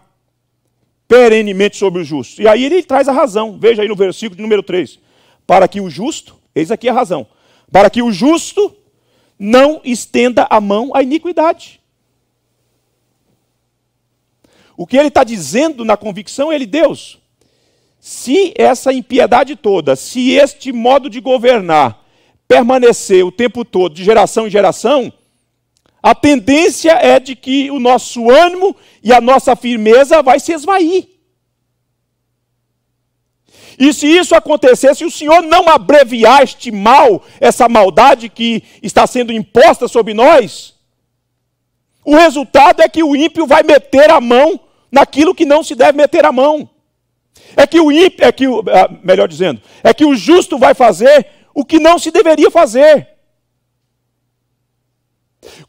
perenemente sobre o justo? E aí ele traz a razão. Veja aí no versículo de número 3. Para que o justo, eis aqui a razão, para que o justo não estenda a mão à iniquidade. O que ele está dizendo na convicção, é ele, Deus, se essa impiedade toda, se este modo de governar permanecer o tempo todo, de geração em geração, a tendência é de que o nosso ânimo e a nossa firmeza vai se esvair. E se isso acontecer, se o Senhor não abreviar este mal, essa maldade que está sendo imposta sobre nós, o resultado é que o ímpio vai meter a mão naquilo que não se deve meter a mão. É que o ímpio, é que o, ah, melhor dizendo, é que o justo vai fazer o que não se deveria fazer.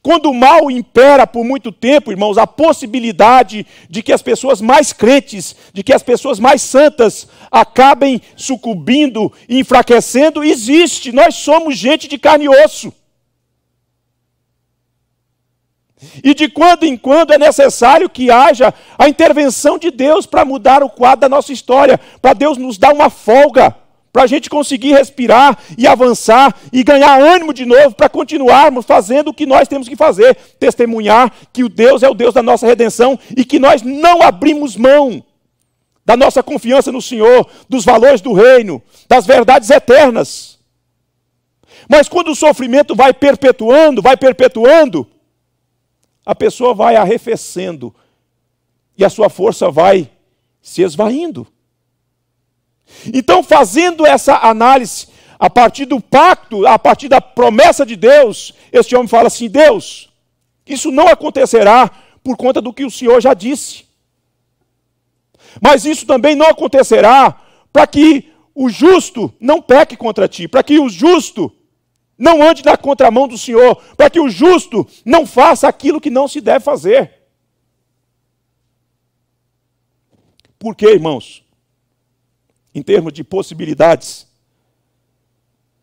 Quando o mal impera por muito tempo, irmãos, a possibilidade de que as pessoas mais crentes, de que as pessoas mais santas acabem sucumbindo, enfraquecendo, existe. Nós somos gente de carne e osso. E de quando em quando é necessário que haja a intervenção de Deus para mudar o quadro da nossa história, para Deus nos dar uma folga, para a gente conseguir respirar e avançar e ganhar ânimo de novo para continuarmos fazendo o que nós temos que fazer, testemunhar que o Deus é o Deus da nossa redenção e que nós não abrimos mão da nossa confiança no Senhor, dos valores do reino, das verdades eternas. Mas quando o sofrimento vai perpetuando, vai perpetuando, a pessoa vai arrefecendo e a sua força vai se esvaindo. Então, fazendo essa análise a partir do pacto, a partir da promessa de Deus, este homem fala assim: Deus, isso não acontecerá por conta do que o Senhor já disse. Mas isso também não acontecerá para que o justo não peque contra ti, para que o justo não ande na contramão do Senhor, para que o justo não faça aquilo que não se deve fazer. Por quê, irmãos? Em termos de possibilidades,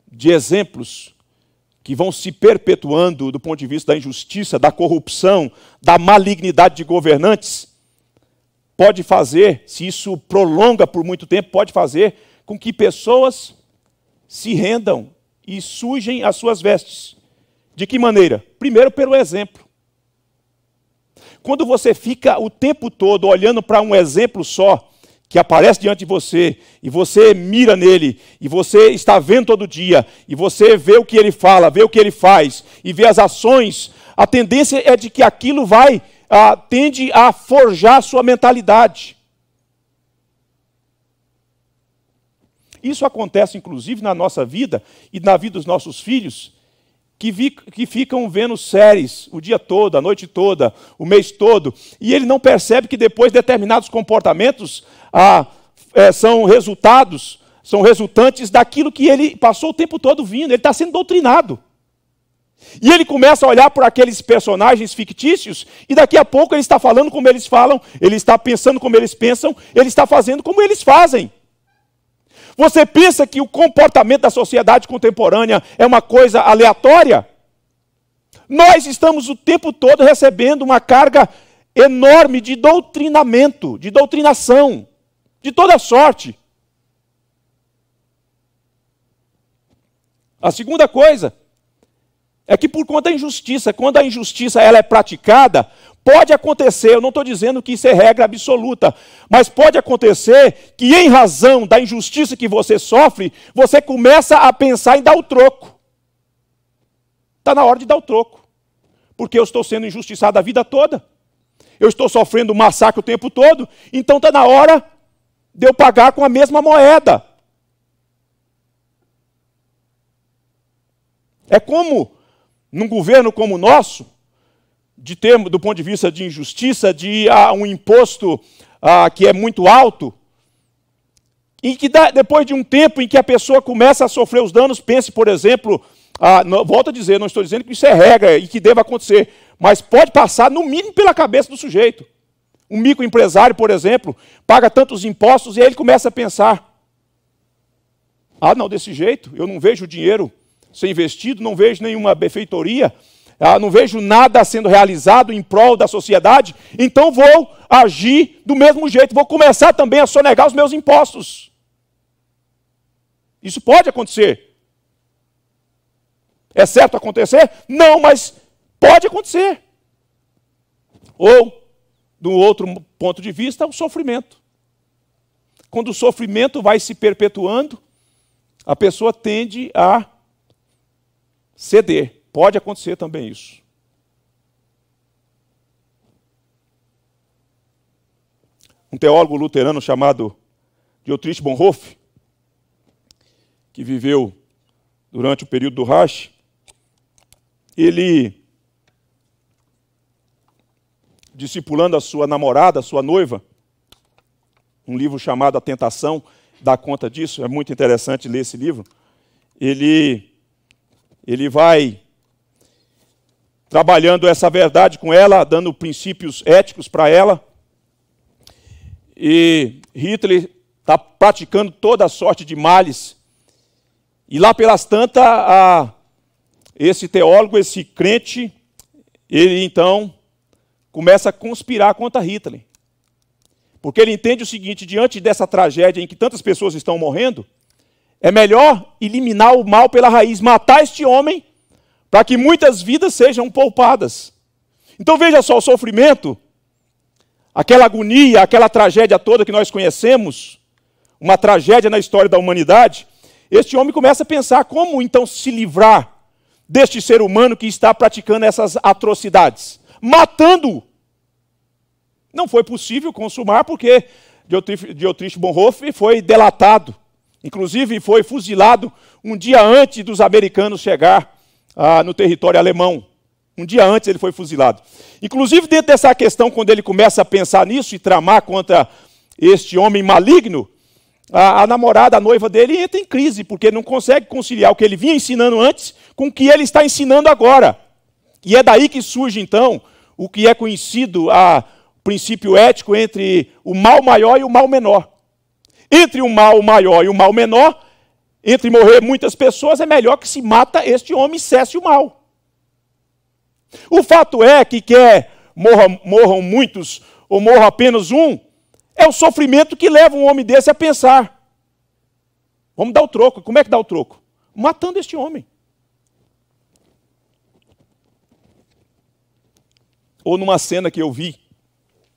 de exemplos que vão se perpetuando do ponto de vista da injustiça, da corrupção, da malignidade de governantes, pode fazer, se isso prolonga por muito tempo, pode fazer com que pessoas se rendam e sujem as suas vestes. De que maneira? Primeiro, pelo exemplo. Quando você fica o tempo todo olhando para um exemplo só, que aparece diante de você, e você mira nele, e você está vendo todo dia, e você vê o que ele fala, vê o que ele faz, e vê as ações, a tendência é de que aquilo vai, ah, tende a forjar sua mentalidade. Isso acontece, inclusive, na nossa vida e na vida dos nossos filhos, que, vi, que, ficam vendo séries o dia todo, a noite toda, o mês todo, e ele não percebe que depois determinados comportamentos ah, é, são resultados, são resultantes daquilo que ele passou o tempo todo vindo, ele está sendo doutrinado. E ele começa a olhar por aqueles personagens fictícios, e daqui a pouco ele está falando como eles falam, ele está pensando como eles pensam, ele está fazendo como eles fazem. Você pensa que o comportamento da sociedade contemporânea é uma coisa aleatória? Nós estamos o tempo todo recebendo uma carga enorme de doutrinamento, de doutrinação, de toda sorte. A segunda coisa é que por conta da injustiça, quando a injustiça ela é praticada, Pode acontecer, eu não estou dizendo que isso é regra absoluta, mas pode acontecer que, em razão da injustiça que você sofre, você começa a pensar em dar o troco. Está na hora de dar o troco, porque eu estou sendo injustiçado a vida toda, eu estou sofrendo massacre o tempo todo, então está na hora de eu pagar com a mesma moeda. É como num governo como o nosso, de termo, do ponto de vista de injustiça, de ah, um imposto ah, que é muito alto, e que dá, depois de um tempo em que a pessoa começa a sofrer os danos, pense, por exemplo, ah, volto a dizer, não estou dizendo que isso é regra e que deva acontecer, mas pode passar, no mínimo, pela cabeça do sujeito. Um microempresário, por exemplo, paga tantos impostos e aí ele começa a pensar: ah, não, desse jeito, eu não vejo o dinheiro ser investido, não vejo nenhuma benfeitoria, ah, não vejo nada sendo realizado em prol da sociedade, então vou agir do mesmo jeito, vou começar também a sonegar os meus impostos. Isso pode acontecer. É certo acontecer? Não, mas pode acontecer. Ou, do outro ponto de vista, o sofrimento. Quando o sofrimento vai se perpetuando, a pessoa tende a ceder Pode acontecer também isso. Um teólogo luterano chamado Dietrich Bonhoeffer, que viveu durante o período do Reich, ele, discipulando a sua namorada, a sua noiva, um livro chamado A Tentação, dá conta disso, é muito interessante ler esse livro. Ele, ele vai trabalhando essa verdade com ela, dando princípios éticos para ela. E Hitler está praticando toda sorte de males. E lá pelas tantas, a, esse teólogo, esse crente, ele então começa a conspirar contra Hitler. Porque ele entende o seguinte: diante dessa tragédia em que tantas pessoas estão morrendo, é melhor eliminar o mal pela raiz, matar este homem, para que muitas vidas sejam poupadas. Então veja só: o sofrimento, aquela agonia, aquela tragédia toda que nós conhecemos, uma tragédia na história da humanidade, este homem começa a pensar como então se livrar deste ser humano que está praticando essas atrocidades matando-o. Não foi possível consumar porque Dietrich Bonhoeffer foi delatado. Inclusive foi fuzilado um dia antes dos americanos chegar ah, no território alemão. Um dia antes ele foi fuzilado. Inclusive, dentro dessa questão, quando ele começa a pensar nisso e tramar contra este homem maligno, a, a, namorada, a noiva dele, entra em crise, porque não consegue conciliar o que ele vinha ensinando antes com o que ele está ensinando agora. E é daí que surge, então, o que é conhecido a princípio ético entre o mal maior e o mal menor. Entre o mal maior e o mal menor, entre morrer muitas pessoas, é melhor que se mata este homem e cesse o mal. O fato é que quer morra, morram muitos ou morra apenas um, é o sofrimento que leva um homem desse a pensar. Vamos dar o troco. Como é que dá o troco? Matando este homem. Ou numa cena que eu vi,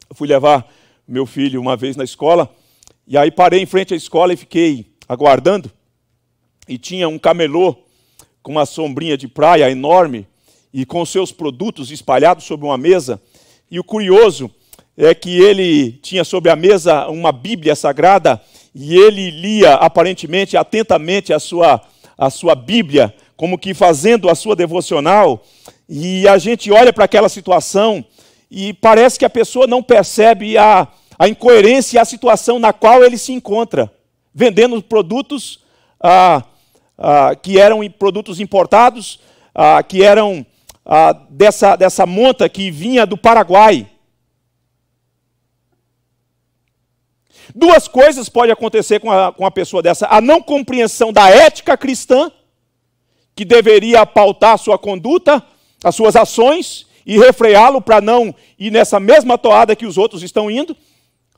eu fui levar meu filho uma vez na escola, e aí parei em frente à escola e fiquei aguardando e tinha um camelô com uma sombrinha de praia enorme e com seus produtos espalhados sobre uma mesa. E o curioso é que ele tinha sobre a mesa uma Bíblia sagrada e ele lia aparentemente atentamente a sua, a sua Bíblia, como que fazendo a sua devocional. E a gente olha para aquela situação e parece que a pessoa não percebe a, a incoerência e a situação na qual ele se encontra, vendendo produtos ah, ah, que eram produtos importados, ah, que eram ah, dessa, dessa monta que vinha do Paraguai. Duas coisas podem acontecer com a, com a pessoa dessa: a não compreensão da ética cristã, que deveria pautar sua conduta, as suas ações, e refreá-lo para não ir nessa mesma toada que os outros estão indo,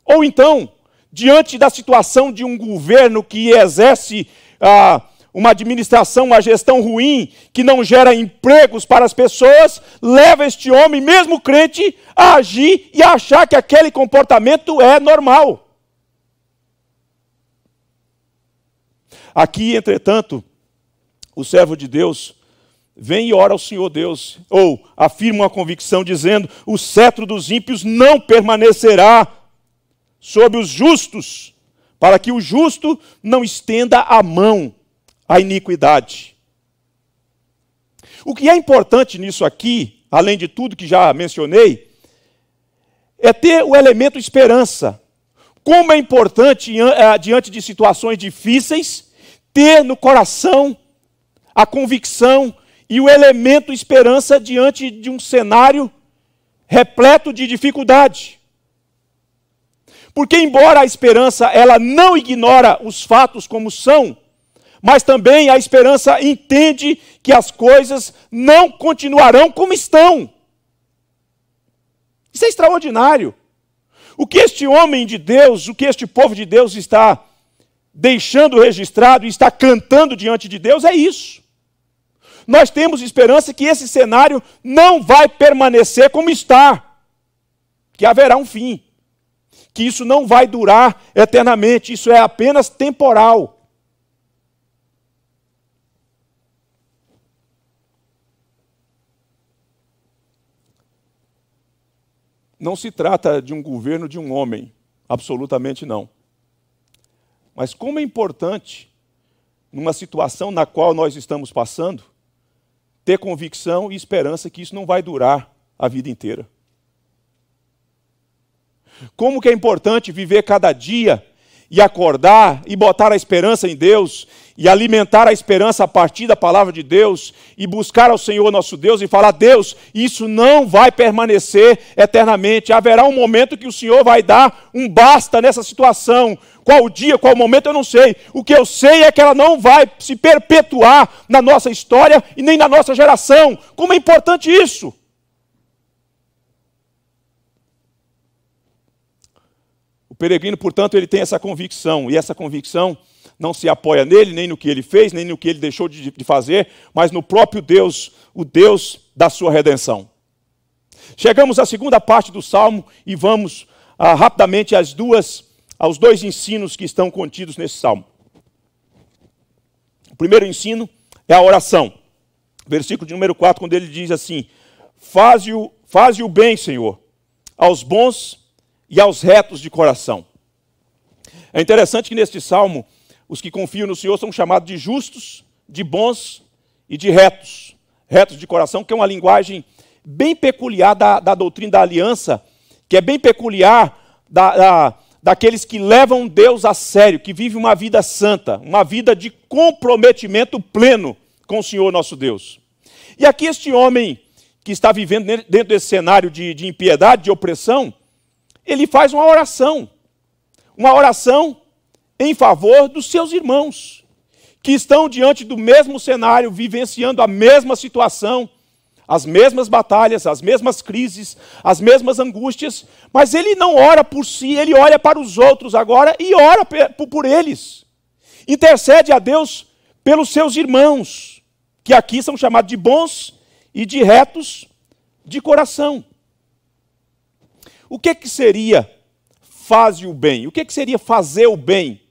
ou então, diante da situação de um governo que exerce. Ah, uma administração, uma gestão ruim, que não gera empregos para as pessoas, leva este homem, mesmo crente, a agir e a achar que aquele comportamento é normal. Aqui, entretanto, o servo de Deus vem e ora ao Senhor Deus, ou afirma uma convicção dizendo: o cetro dos ímpios não permanecerá sobre os justos, para que o justo não estenda a mão a iniquidade. O que é importante nisso aqui, além de tudo que já mencionei, é ter o elemento esperança. Como é importante, eh, diante de situações difíceis, ter no coração a convicção e o elemento esperança diante de um cenário repleto de dificuldade. Porque embora a esperança ela não ignora os fatos como são, mas também a esperança entende que as coisas não continuarão como estão. Isso é extraordinário. O que este homem de Deus, o que este povo de Deus está deixando registrado, e está cantando diante de Deus, é isso. Nós temos esperança que esse cenário não vai permanecer como está, que haverá um fim, que isso não vai durar eternamente, isso é apenas temporal. Não se trata de um governo de um homem, absolutamente não. Mas como é importante, numa situação na qual nós estamos passando, ter convicção e esperança que isso não vai durar a vida inteira. Como que é importante viver cada dia e acordar e botar a esperança em Deus e alimentar a esperança a partir da palavra de Deus e buscar ao Senhor nosso Deus e falar: Deus, isso não vai permanecer eternamente. Haverá um momento que o Senhor vai dar um basta nessa situação. Qual dia, qual momento, eu não sei. O que eu sei é que ela não vai se perpetuar na nossa história e nem na nossa geração. Como é importante isso! O peregrino, portanto, ele tem essa convicção, e essa convicção não se apoia nele, nem no que ele fez, nem no que ele deixou de, de fazer, mas no próprio Deus, o Deus da sua redenção. Chegamos à segunda parte do salmo e vamos ah, rapidamente às duas, aos dois ensinos que estão contidos nesse salmo. O primeiro ensino é a oração. Versículo de número 4, quando ele diz assim: Faze o, faze o bem, Senhor, aos bons e aos retos de coração. É interessante que neste salmo os que confiam no Senhor são chamados de justos, de bons e de retos. Retos de coração, que é uma linguagem bem peculiar da, da doutrina da aliança, que é bem peculiar da, da, daqueles que levam Deus a sério, que vivem uma vida santa, uma vida de comprometimento pleno com o Senhor nosso Deus. E aqui este homem que está vivendo dentro desse cenário de, de impiedade, de opressão, ele faz uma oração. Uma oração em favor dos seus irmãos, que estão diante do mesmo cenário, vivenciando a mesma situação, as mesmas batalhas, as mesmas crises, as mesmas angústias, mas ele não ora por si, ele olha para os outros agora e ora por eles. Intercede a Deus pelos seus irmãos, que aqui são chamados de bons e de retos de coração. O que, que seria fazer o bem? O que, que seria fazer o bem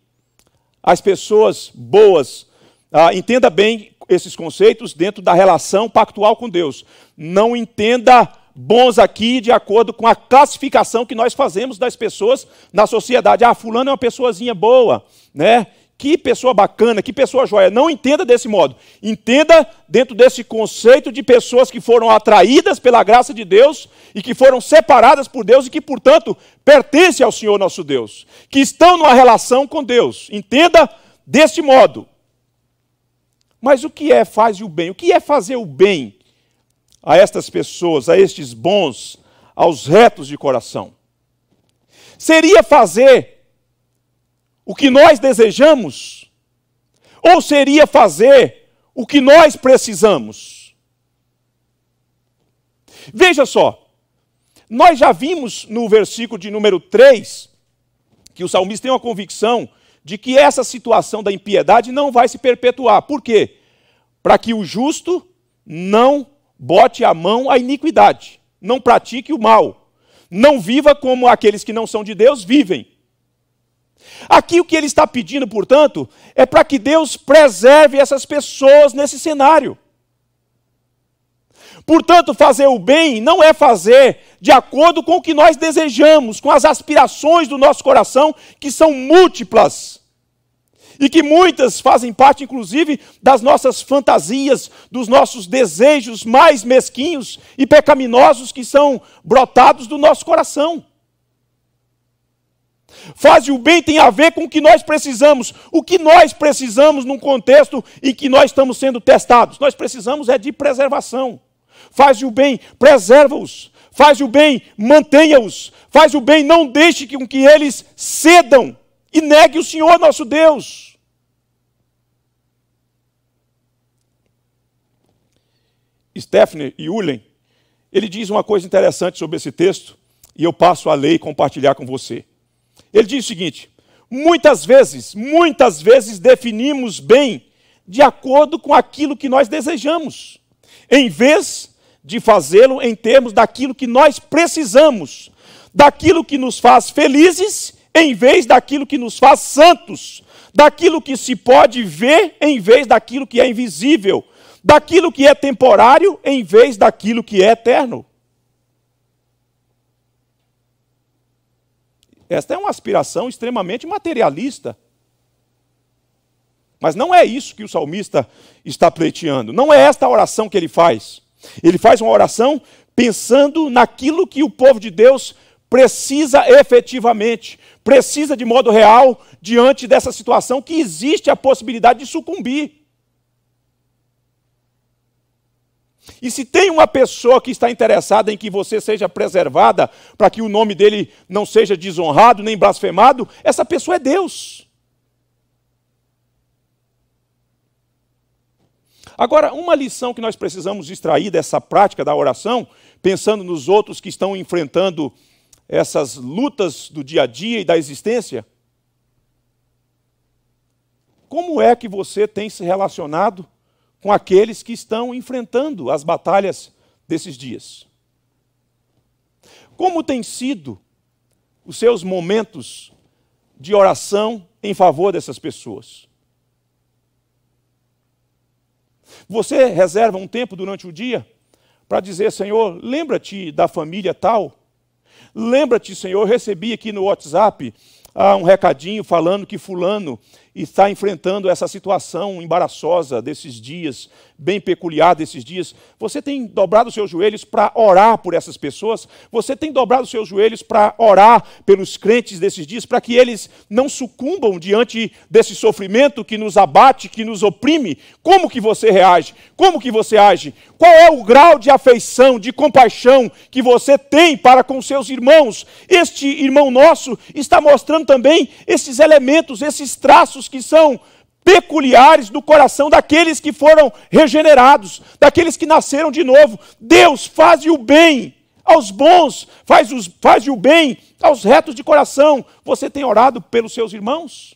as pessoas boas, ah, entenda bem esses conceitos dentro da relação pactual com Deus. Não entenda bons aqui de acordo com a classificação que nós fazemos das pessoas na sociedade. Ah, fulano é uma pessoazinha boa, né? Que pessoa bacana, que pessoa joia. Não entenda desse modo. Entenda dentro desse conceito de pessoas que foram atraídas pela graça de Deus e que foram separadas por Deus e que, portanto, pertencem ao Senhor nosso Deus, que estão numa relação com Deus. Entenda deste modo. Mas o que é fazer o bem? O que é fazer o bem a estas pessoas, a estes bons, aos retos de coração? Seria fazer o que nós desejamos? Ou seria fazer o que nós precisamos? Veja só, nós já vimos no versículo de número 3 que o salmista tem uma convicção de que essa situação da impiedade não vai se perpetuar. Por quê? Para que o justo não bote a mão à iniquidade, não pratique o mal, não viva como aqueles que não são de Deus vivem, Aqui o que ele está pedindo, portanto, é para que Deus preserve essas pessoas nesse cenário. Portanto, fazer o bem não é fazer de acordo com o que nós desejamos, com as aspirações do nosso coração, que são múltiplas. E que muitas fazem parte, inclusive, das nossas fantasias, dos nossos desejos mais mesquinhos e pecaminosos que são brotados do nosso coração. Fazer o bem tem a ver com o que nós precisamos. O que nós precisamos num contexto em que nós estamos sendo testados? Nós precisamos é de preservação. Faz o bem, preserva-os. Faz o bem, mantenha-os. Faz o bem, não deixe com que eles cedam e negue o Senhor nosso Deus. Stephanie Yulen, ele diz uma coisa interessante sobre esse texto, e eu passo a lei compartilhar com você. Ele diz o seguinte: muitas vezes, muitas vezes definimos bem de acordo com aquilo que nós desejamos, em vez de fazê-lo em termos daquilo que nós precisamos, daquilo que nos faz felizes, em vez daquilo que nos faz santos, daquilo que se pode ver, em vez daquilo que é invisível, daquilo que é temporário, em vez daquilo que é eterno. Esta é uma aspiração extremamente materialista. Mas não é isso que o salmista está pleiteando. Não é esta a oração que ele faz. Ele faz uma oração pensando naquilo que o povo de Deus precisa efetivamente, precisa de modo real diante dessa situação que existe a possibilidade de sucumbir. E se tem uma pessoa que está interessada em que você seja preservada, para que o nome dele não seja desonrado nem blasfemado, essa pessoa é Deus. Agora, uma lição que nós precisamos extrair dessa prática da oração, pensando nos outros que estão enfrentando essas lutas do dia a dia e da existência, como é que você tem se relacionado com aqueles que estão enfrentando as batalhas desses dias. Como têm sido os seus momentos de oração em favor dessas pessoas? Você reserva um tempo durante o dia para dizer, Senhor, lembra-te da família tal? Lembra-te, Senhor, recebi aqui no WhatsApp ah, um recadinho falando que fulano está enfrentando essa situação embaraçosa desses dias bem peculiar desses dias. Você tem dobrado seus joelhos para orar por essas pessoas? Você tem dobrado seus joelhos para orar pelos crentes desses dias, para que eles não sucumbam diante desse sofrimento que nos abate, que nos oprime? Como que você reage? Como que você age? Qual é o grau de afeição, de compaixão que você tem para com seus irmãos? Este irmão nosso está mostrando também esses elementos, esses traços que são peculiares do coração daqueles que foram regenerados, daqueles que nasceram de novo. Deus faz o bem aos bons, faz, os, faz o bem aos retos de coração. Você tem orado pelos seus irmãos?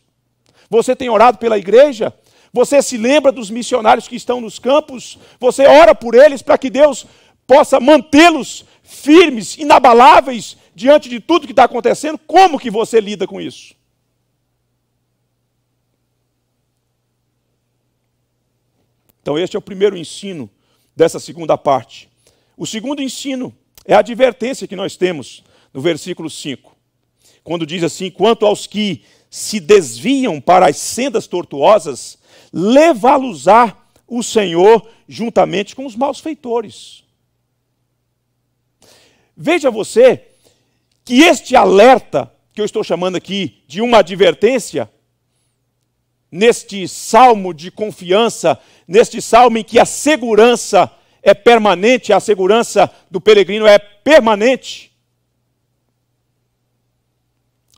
Você tem orado pela igreja? Você se lembra dos missionários que estão nos campos? Você ora por eles para que Deus possa mantê-los firmes, inabaláveis diante de tudo que está acontecendo? Como que você lida com isso? Então, este é o primeiro ensino dessa segunda parte. O segundo ensino é a advertência que nós temos no versículo 5, quando diz assim: Quanto aos que se desviam para as sendas tortuosas, levá-los-á o Senhor juntamente com os maus feitores. Veja você que este alerta que eu estou chamando aqui de uma advertência neste salmo de confiança, neste salmo em que a segurança é permanente, a segurança do peregrino é permanente.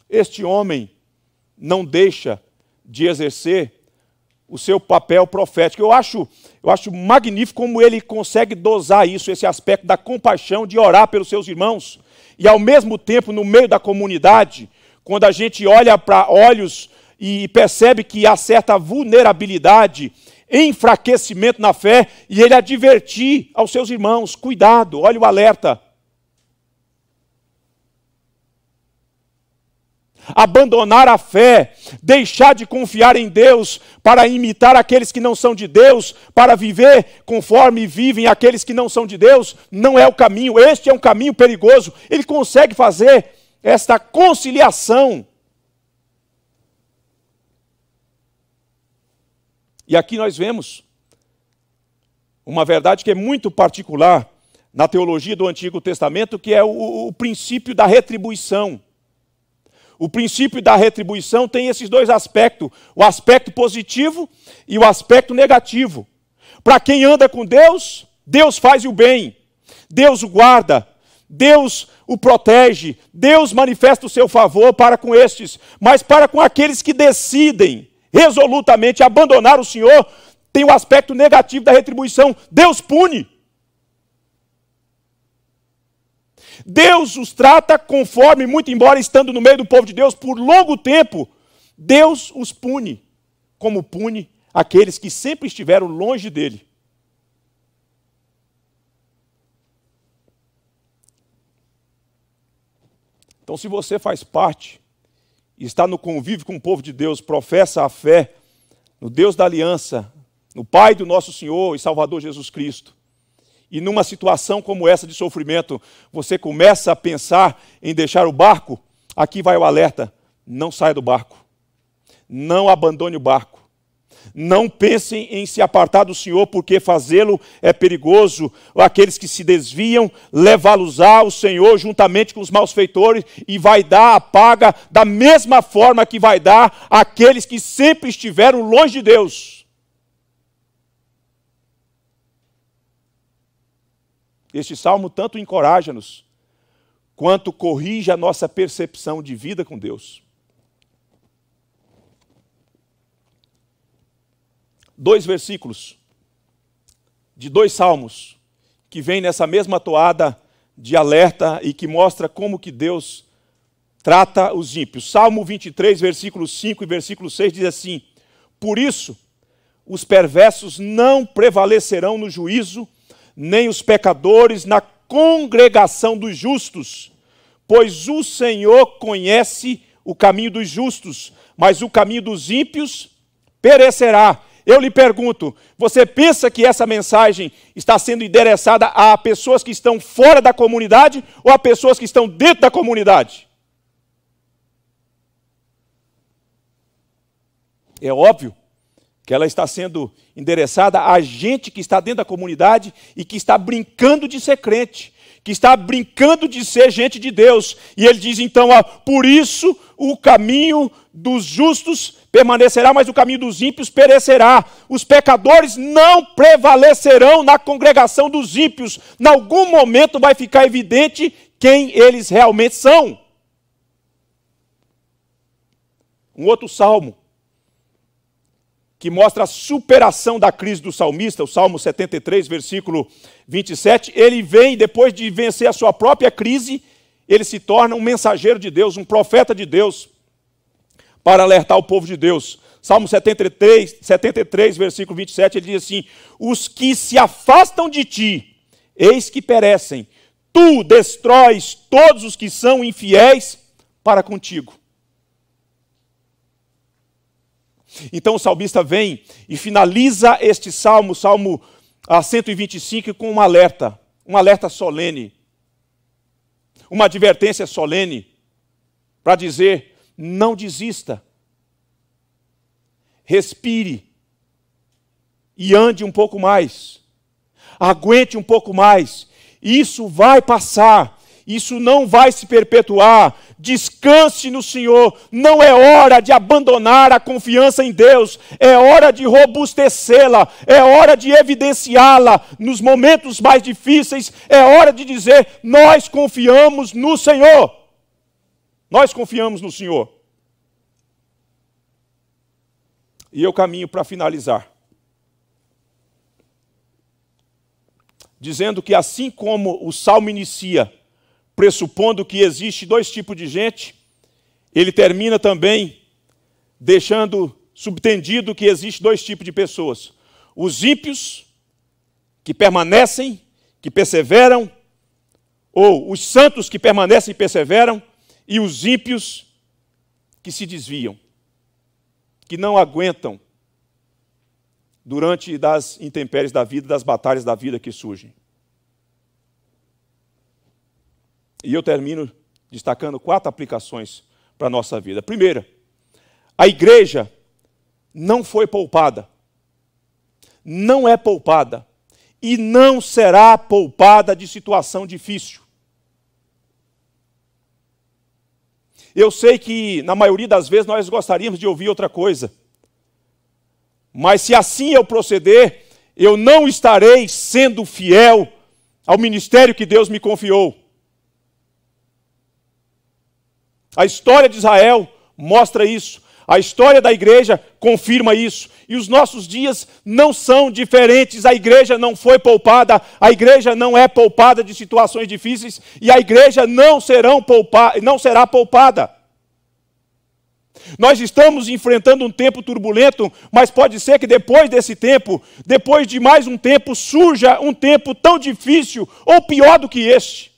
Este homem não deixa de exercer o seu papel profético. Eu acho, eu acho magnífico como ele consegue dosar isso, esse aspecto da compaixão, de orar pelos seus irmãos, e ao mesmo tempo, no meio da comunidade, quando a gente olha para olhos e percebe que há certa vulnerabilidade, enfraquecimento na fé, e ele advertir aos seus irmãos: cuidado, olha o alerta. Abandonar a fé, deixar de confiar em Deus para imitar aqueles que não são de Deus, para viver conforme vivem aqueles que não são de Deus, não é o caminho. Este é um caminho perigoso. Ele consegue fazer esta conciliação E aqui nós vemos uma verdade que é muito particular na teologia do Antigo Testamento, que é o, o princípio da retribuição. O princípio da retribuição tem esses dois aspectos: o aspecto positivo e o aspecto negativo. Para quem anda com Deus, Deus faz o bem, Deus o guarda, Deus o protege, Deus manifesta o seu favor para com estes, mas para com aqueles que decidem resolutamente abandonar o Senhor, tem o um aspecto negativo da retribuição. Deus pune. Deus os trata conforme, muito embora estando no meio do povo de Deus por longo tempo, Deus os pune, como pune aqueles que sempre estiveram longe dele. Então, se você faz parte está no convívio com o povo de Deus, professa a fé no Deus da aliança, no Pai do nosso Senhor e Salvador Jesus Cristo. E numa situação como essa de sofrimento, você começa a pensar em deixar o barco, aqui vai o alerta: não saia do barco. Não abandone o barco não pensem em se apartar do Senhor, porque fazê-lo é perigoso. Aqueles que se desviam, levá-los á o Senhor juntamente com os malfeitores e vai dar a paga da mesma forma que vai dar àqueles que sempre estiveram longe de Deus. Este salmo tanto encoraja-nos quanto corrige a nossa percepção de vida com Deus. dois versículos de dois salmos que vêm nessa mesma toada de alerta e que mostra como que Deus trata os ímpios. Salmo 23, versículo 5 e versículo 6 diz assim: Por isso os perversos não prevalecerão no juízo, nem os pecadores na congregação dos justos, pois o Senhor conhece o caminho dos justos, mas o caminho dos ímpios perecerá. Eu lhe pergunto: você pensa que essa mensagem está sendo endereçada a pessoas que estão fora da comunidade ou a pessoas que estão dentro da comunidade? É óbvio que ela está sendo endereçada a gente que está dentro da comunidade e que está brincando de ser crente, que está brincando de ser gente de Deus. E ele diz então: por isso o caminho dos justos permanecerá, mas o caminho dos ímpios perecerá. Os pecadores não prevalecerão na congregação dos ímpios. Em algum momento vai ficar evidente quem eles realmente são. Um outro salmo que mostra a superação da crise do salmista, o Salmo 73, versículo 27, ele vem depois de vencer a sua própria crise, ele se torna um mensageiro de Deus, um profeta de Deus para alertar o povo de Deus. Salmo 73, 73, versículo 27, ele diz assim: Os que se afastam de ti, eis que perecem. Tu destróis todos os que são infiéis para contigo. Então o salmista vem e finaliza este salmo, salmo 125, com um alerta, um alerta solene, uma advertência solene, para dizer não desista. Respire. E ande um pouco mais. Aguente um pouco mais. Isso vai passar. Isso não vai se perpetuar. Descanse no Senhor. Não é hora de abandonar a confiança em Deus. É hora de robustecê-la. É hora de evidenciá-la nos momentos mais difíceis. É hora de dizer: Nós confiamos no Senhor. Nós confiamos no Senhor. E eu caminho para finalizar. Dizendo que assim como o salmo inicia, pressupondo que existe dois tipos de gente, ele termina também deixando subtendido que existe dois tipos de pessoas: os ímpios que permanecem, que perseveram, ou os santos que permanecem e perseveram, e os ímpios que se desviam, que não aguentam durante das intempéries da vida, das batalhas da vida que surgem. E eu termino destacando quatro aplicações para a nossa vida. Primeira, a igreja não foi poupada, não é poupada e não será poupada de situação difícil. Eu sei que, na maioria das vezes, nós gostaríamos de ouvir outra coisa. Mas se assim eu proceder, eu não estarei sendo fiel ao ministério que Deus me confiou. A história de Israel mostra isso. A história da igreja confirma isso. E os nossos dias não são diferentes. A igreja não foi poupada, a igreja não é poupada de situações difíceis e a igreja não, serão poupa, não será poupada. Nós estamos enfrentando um tempo turbulento, mas pode ser que depois desse tempo, depois de mais um tempo, surja um tempo tão difícil ou pior do que este.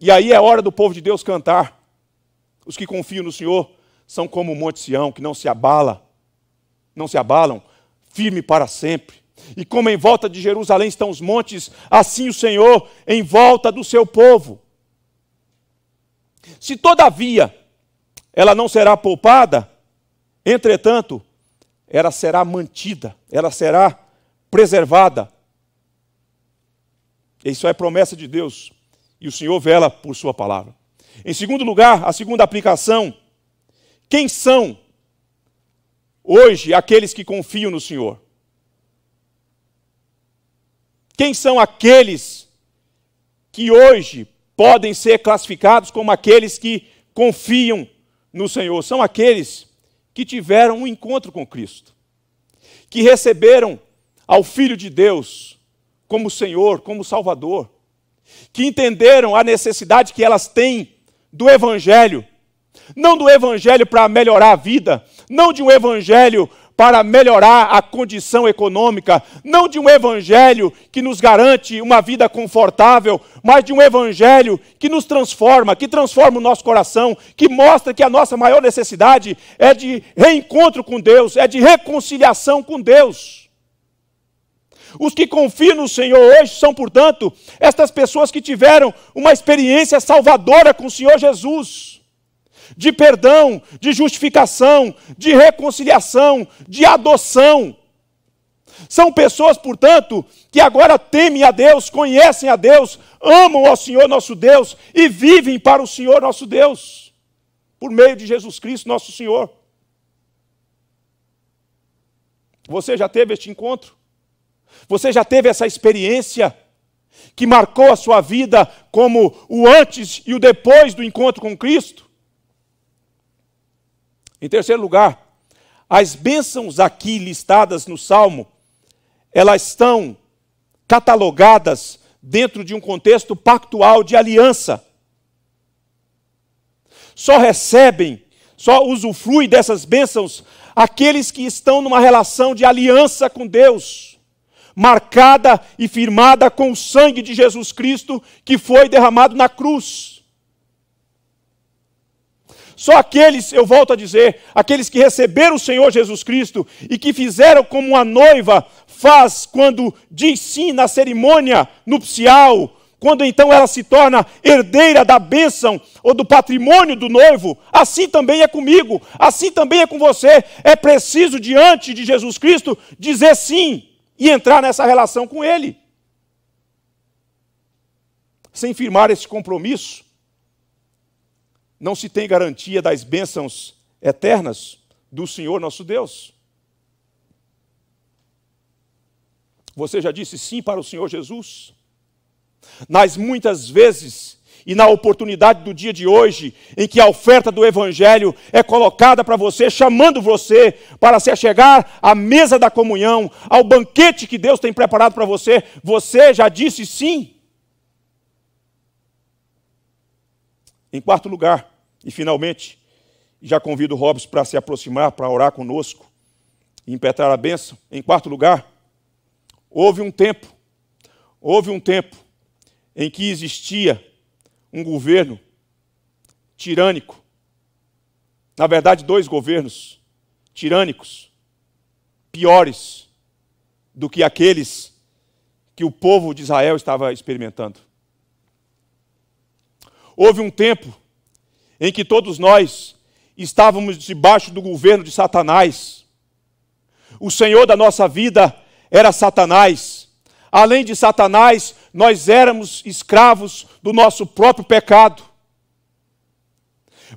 E aí é hora do povo de Deus cantar os que confiam no Senhor são como o Monte Sião, que não se abala, não se abalam, firme para sempre. E como em volta de Jerusalém estão os montes, assim o Senhor em volta do seu povo. Se todavia ela não será poupada, entretanto, ela será mantida, ela será preservada. Isso é promessa de Deus, e o Senhor vela por sua palavra. Em segundo lugar, a segunda aplicação: quem são hoje aqueles que confiam no Senhor? Quem são aqueles que hoje podem ser classificados como aqueles que confiam no Senhor? São aqueles que tiveram um encontro com Cristo, que receberam ao Filho de Deus como Senhor, como Salvador, que entenderam a necessidade que elas têm do Evangelho. Não do Evangelho para melhorar a vida, não de um Evangelho para melhorar a condição econômica, não de um evangelho que nos garante uma vida confortável, mas de um evangelho que nos transforma, que transforma o nosso coração, que mostra que a nossa maior necessidade é de reencontro com Deus, é de reconciliação com Deus. Os que confiam no Senhor hoje são, portanto, estas pessoas que tiveram uma experiência salvadora com o Senhor Jesus. De perdão, de justificação, de reconciliação, de adoção. São pessoas, portanto, que agora temem a Deus, conhecem a Deus, amam ao Senhor nosso Deus e vivem para o Senhor nosso Deus, por meio de Jesus Cristo, nosso Senhor. Você já teve este encontro? Você já teve essa experiência que marcou a sua vida como o antes e o depois do encontro com Cristo? Em terceiro lugar, as bênçãos aqui listadas no Salmo, elas estão catalogadas dentro de um contexto pactual de aliança. Só recebem, só usufruem dessas bênçãos aqueles que estão numa relação de aliança com Deus marcada e firmada com o sangue de Jesus Cristo que foi derramado na cruz. Só aqueles, eu volto a dizer, aqueles que receberam o Senhor Jesus Cristo e que fizeram como a noiva faz quando diz sim na cerimônia nupcial, quando então ela se torna herdeira da bênção ou do patrimônio do noivo, assim também é comigo, assim também é com você. É preciso, diante de Jesus Cristo, dizer sim e entrar nessa relação com Ele. Sem firmar esse compromisso, não se tem garantia das bênçãos eternas do Senhor nosso Deus. Você já disse sim para o Senhor Jesus? Nas muitas vezes e na oportunidade do dia de hoje, em que a oferta do Evangelho é colocada para você, chamando você para se chegar à mesa da comunhão, ao banquete que Deus tem preparado para você, você já disse sim? Em quarto lugar, e finalmente, já convido o Robson para se aproximar, para orar conosco e impetrar a bênção. Em quarto lugar, houve um tempo, houve um tempo em que existia um governo tirânico. Na verdade, dois governos tirânicos, piores do que aqueles que o povo de Israel estava experimentando. Houve um tempo em que todos nós estávamos debaixo do governo de Satanás. O Senhor da nossa vida era Satanás além de Satanás, nós éramos escravos do nosso próprio pecado.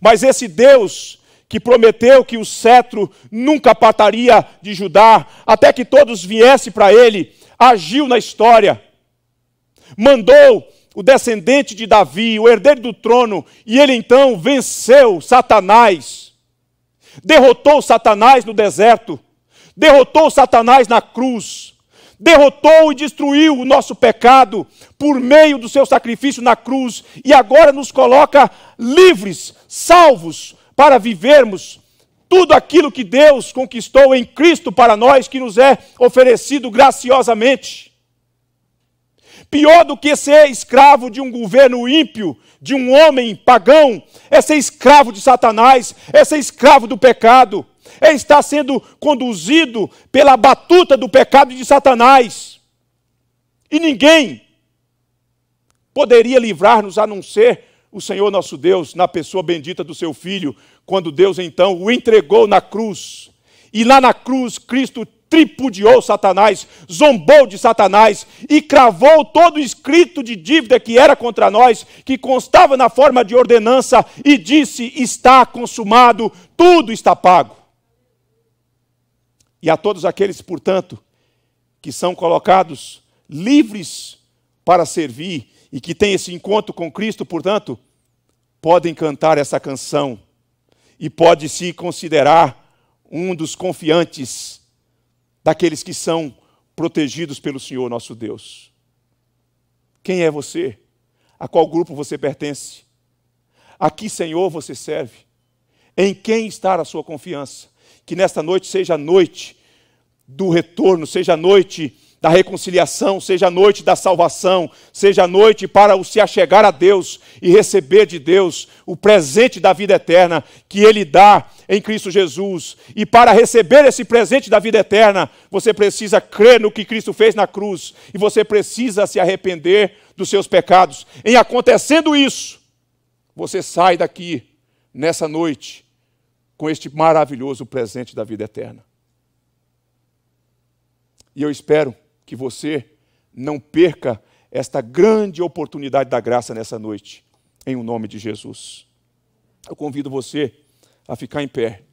Mas esse Deus que prometeu que o cetro nunca partaria de Judá, até que todos viessem para ele, agiu na história. Mandou o descendente de Davi, o herdeiro do trono, e ele então venceu Satanás. Derrotou Satanás no deserto, derrotou Satanás na cruz, derrotou e destruiu o nosso pecado por meio do seu sacrifício na cruz e agora nos coloca livres, salvos, para vivermos tudo aquilo que Deus conquistou em Cristo para nós, que nos é oferecido graciosamente. Pior do que ser escravo de um governo ímpio, de um homem pagão, é ser escravo de Satanás, é ser escravo do pecado. É está sendo conduzido pela batuta do pecado de Satanás. E ninguém poderia livrar-nos a não ser o Senhor nosso Deus, na pessoa bendita do seu Filho, quando Deus então o entregou na cruz. E lá na cruz, Cristo tripudiou Satanás, zombou de Satanás e cravou todo o escrito de dívida que era contra nós, que constava na forma de ordenança, e disse: Está consumado, tudo está pago. E a todos aqueles, portanto, que são colocados livres para servir e que têm esse encontro com Cristo, portanto, podem cantar essa canção e pode se considerar um dos confiantes daqueles que são protegidos pelo Senhor nosso Deus. Quem é você? A qual grupo você pertence? A que Senhor você serve? Em quem está a sua confiança? que nesta noite seja a noite do retorno, seja a noite da reconciliação, seja a noite da salvação, seja a noite para o se achegar a Deus e receber de Deus o presente da vida eterna que Ele dá em Cristo Jesus. E para receber esse presente da vida eterna, você precisa crer no que Cristo fez na cruz e você precisa se arrepender dos seus pecados. Em acontecendo isso, você sai daqui nessa noite com este maravilhoso presente da vida eterna. E eu espero que você não perca esta grande oportunidade da graça nessa noite, em o um nome de Jesus. Eu convido você a ficar em pé.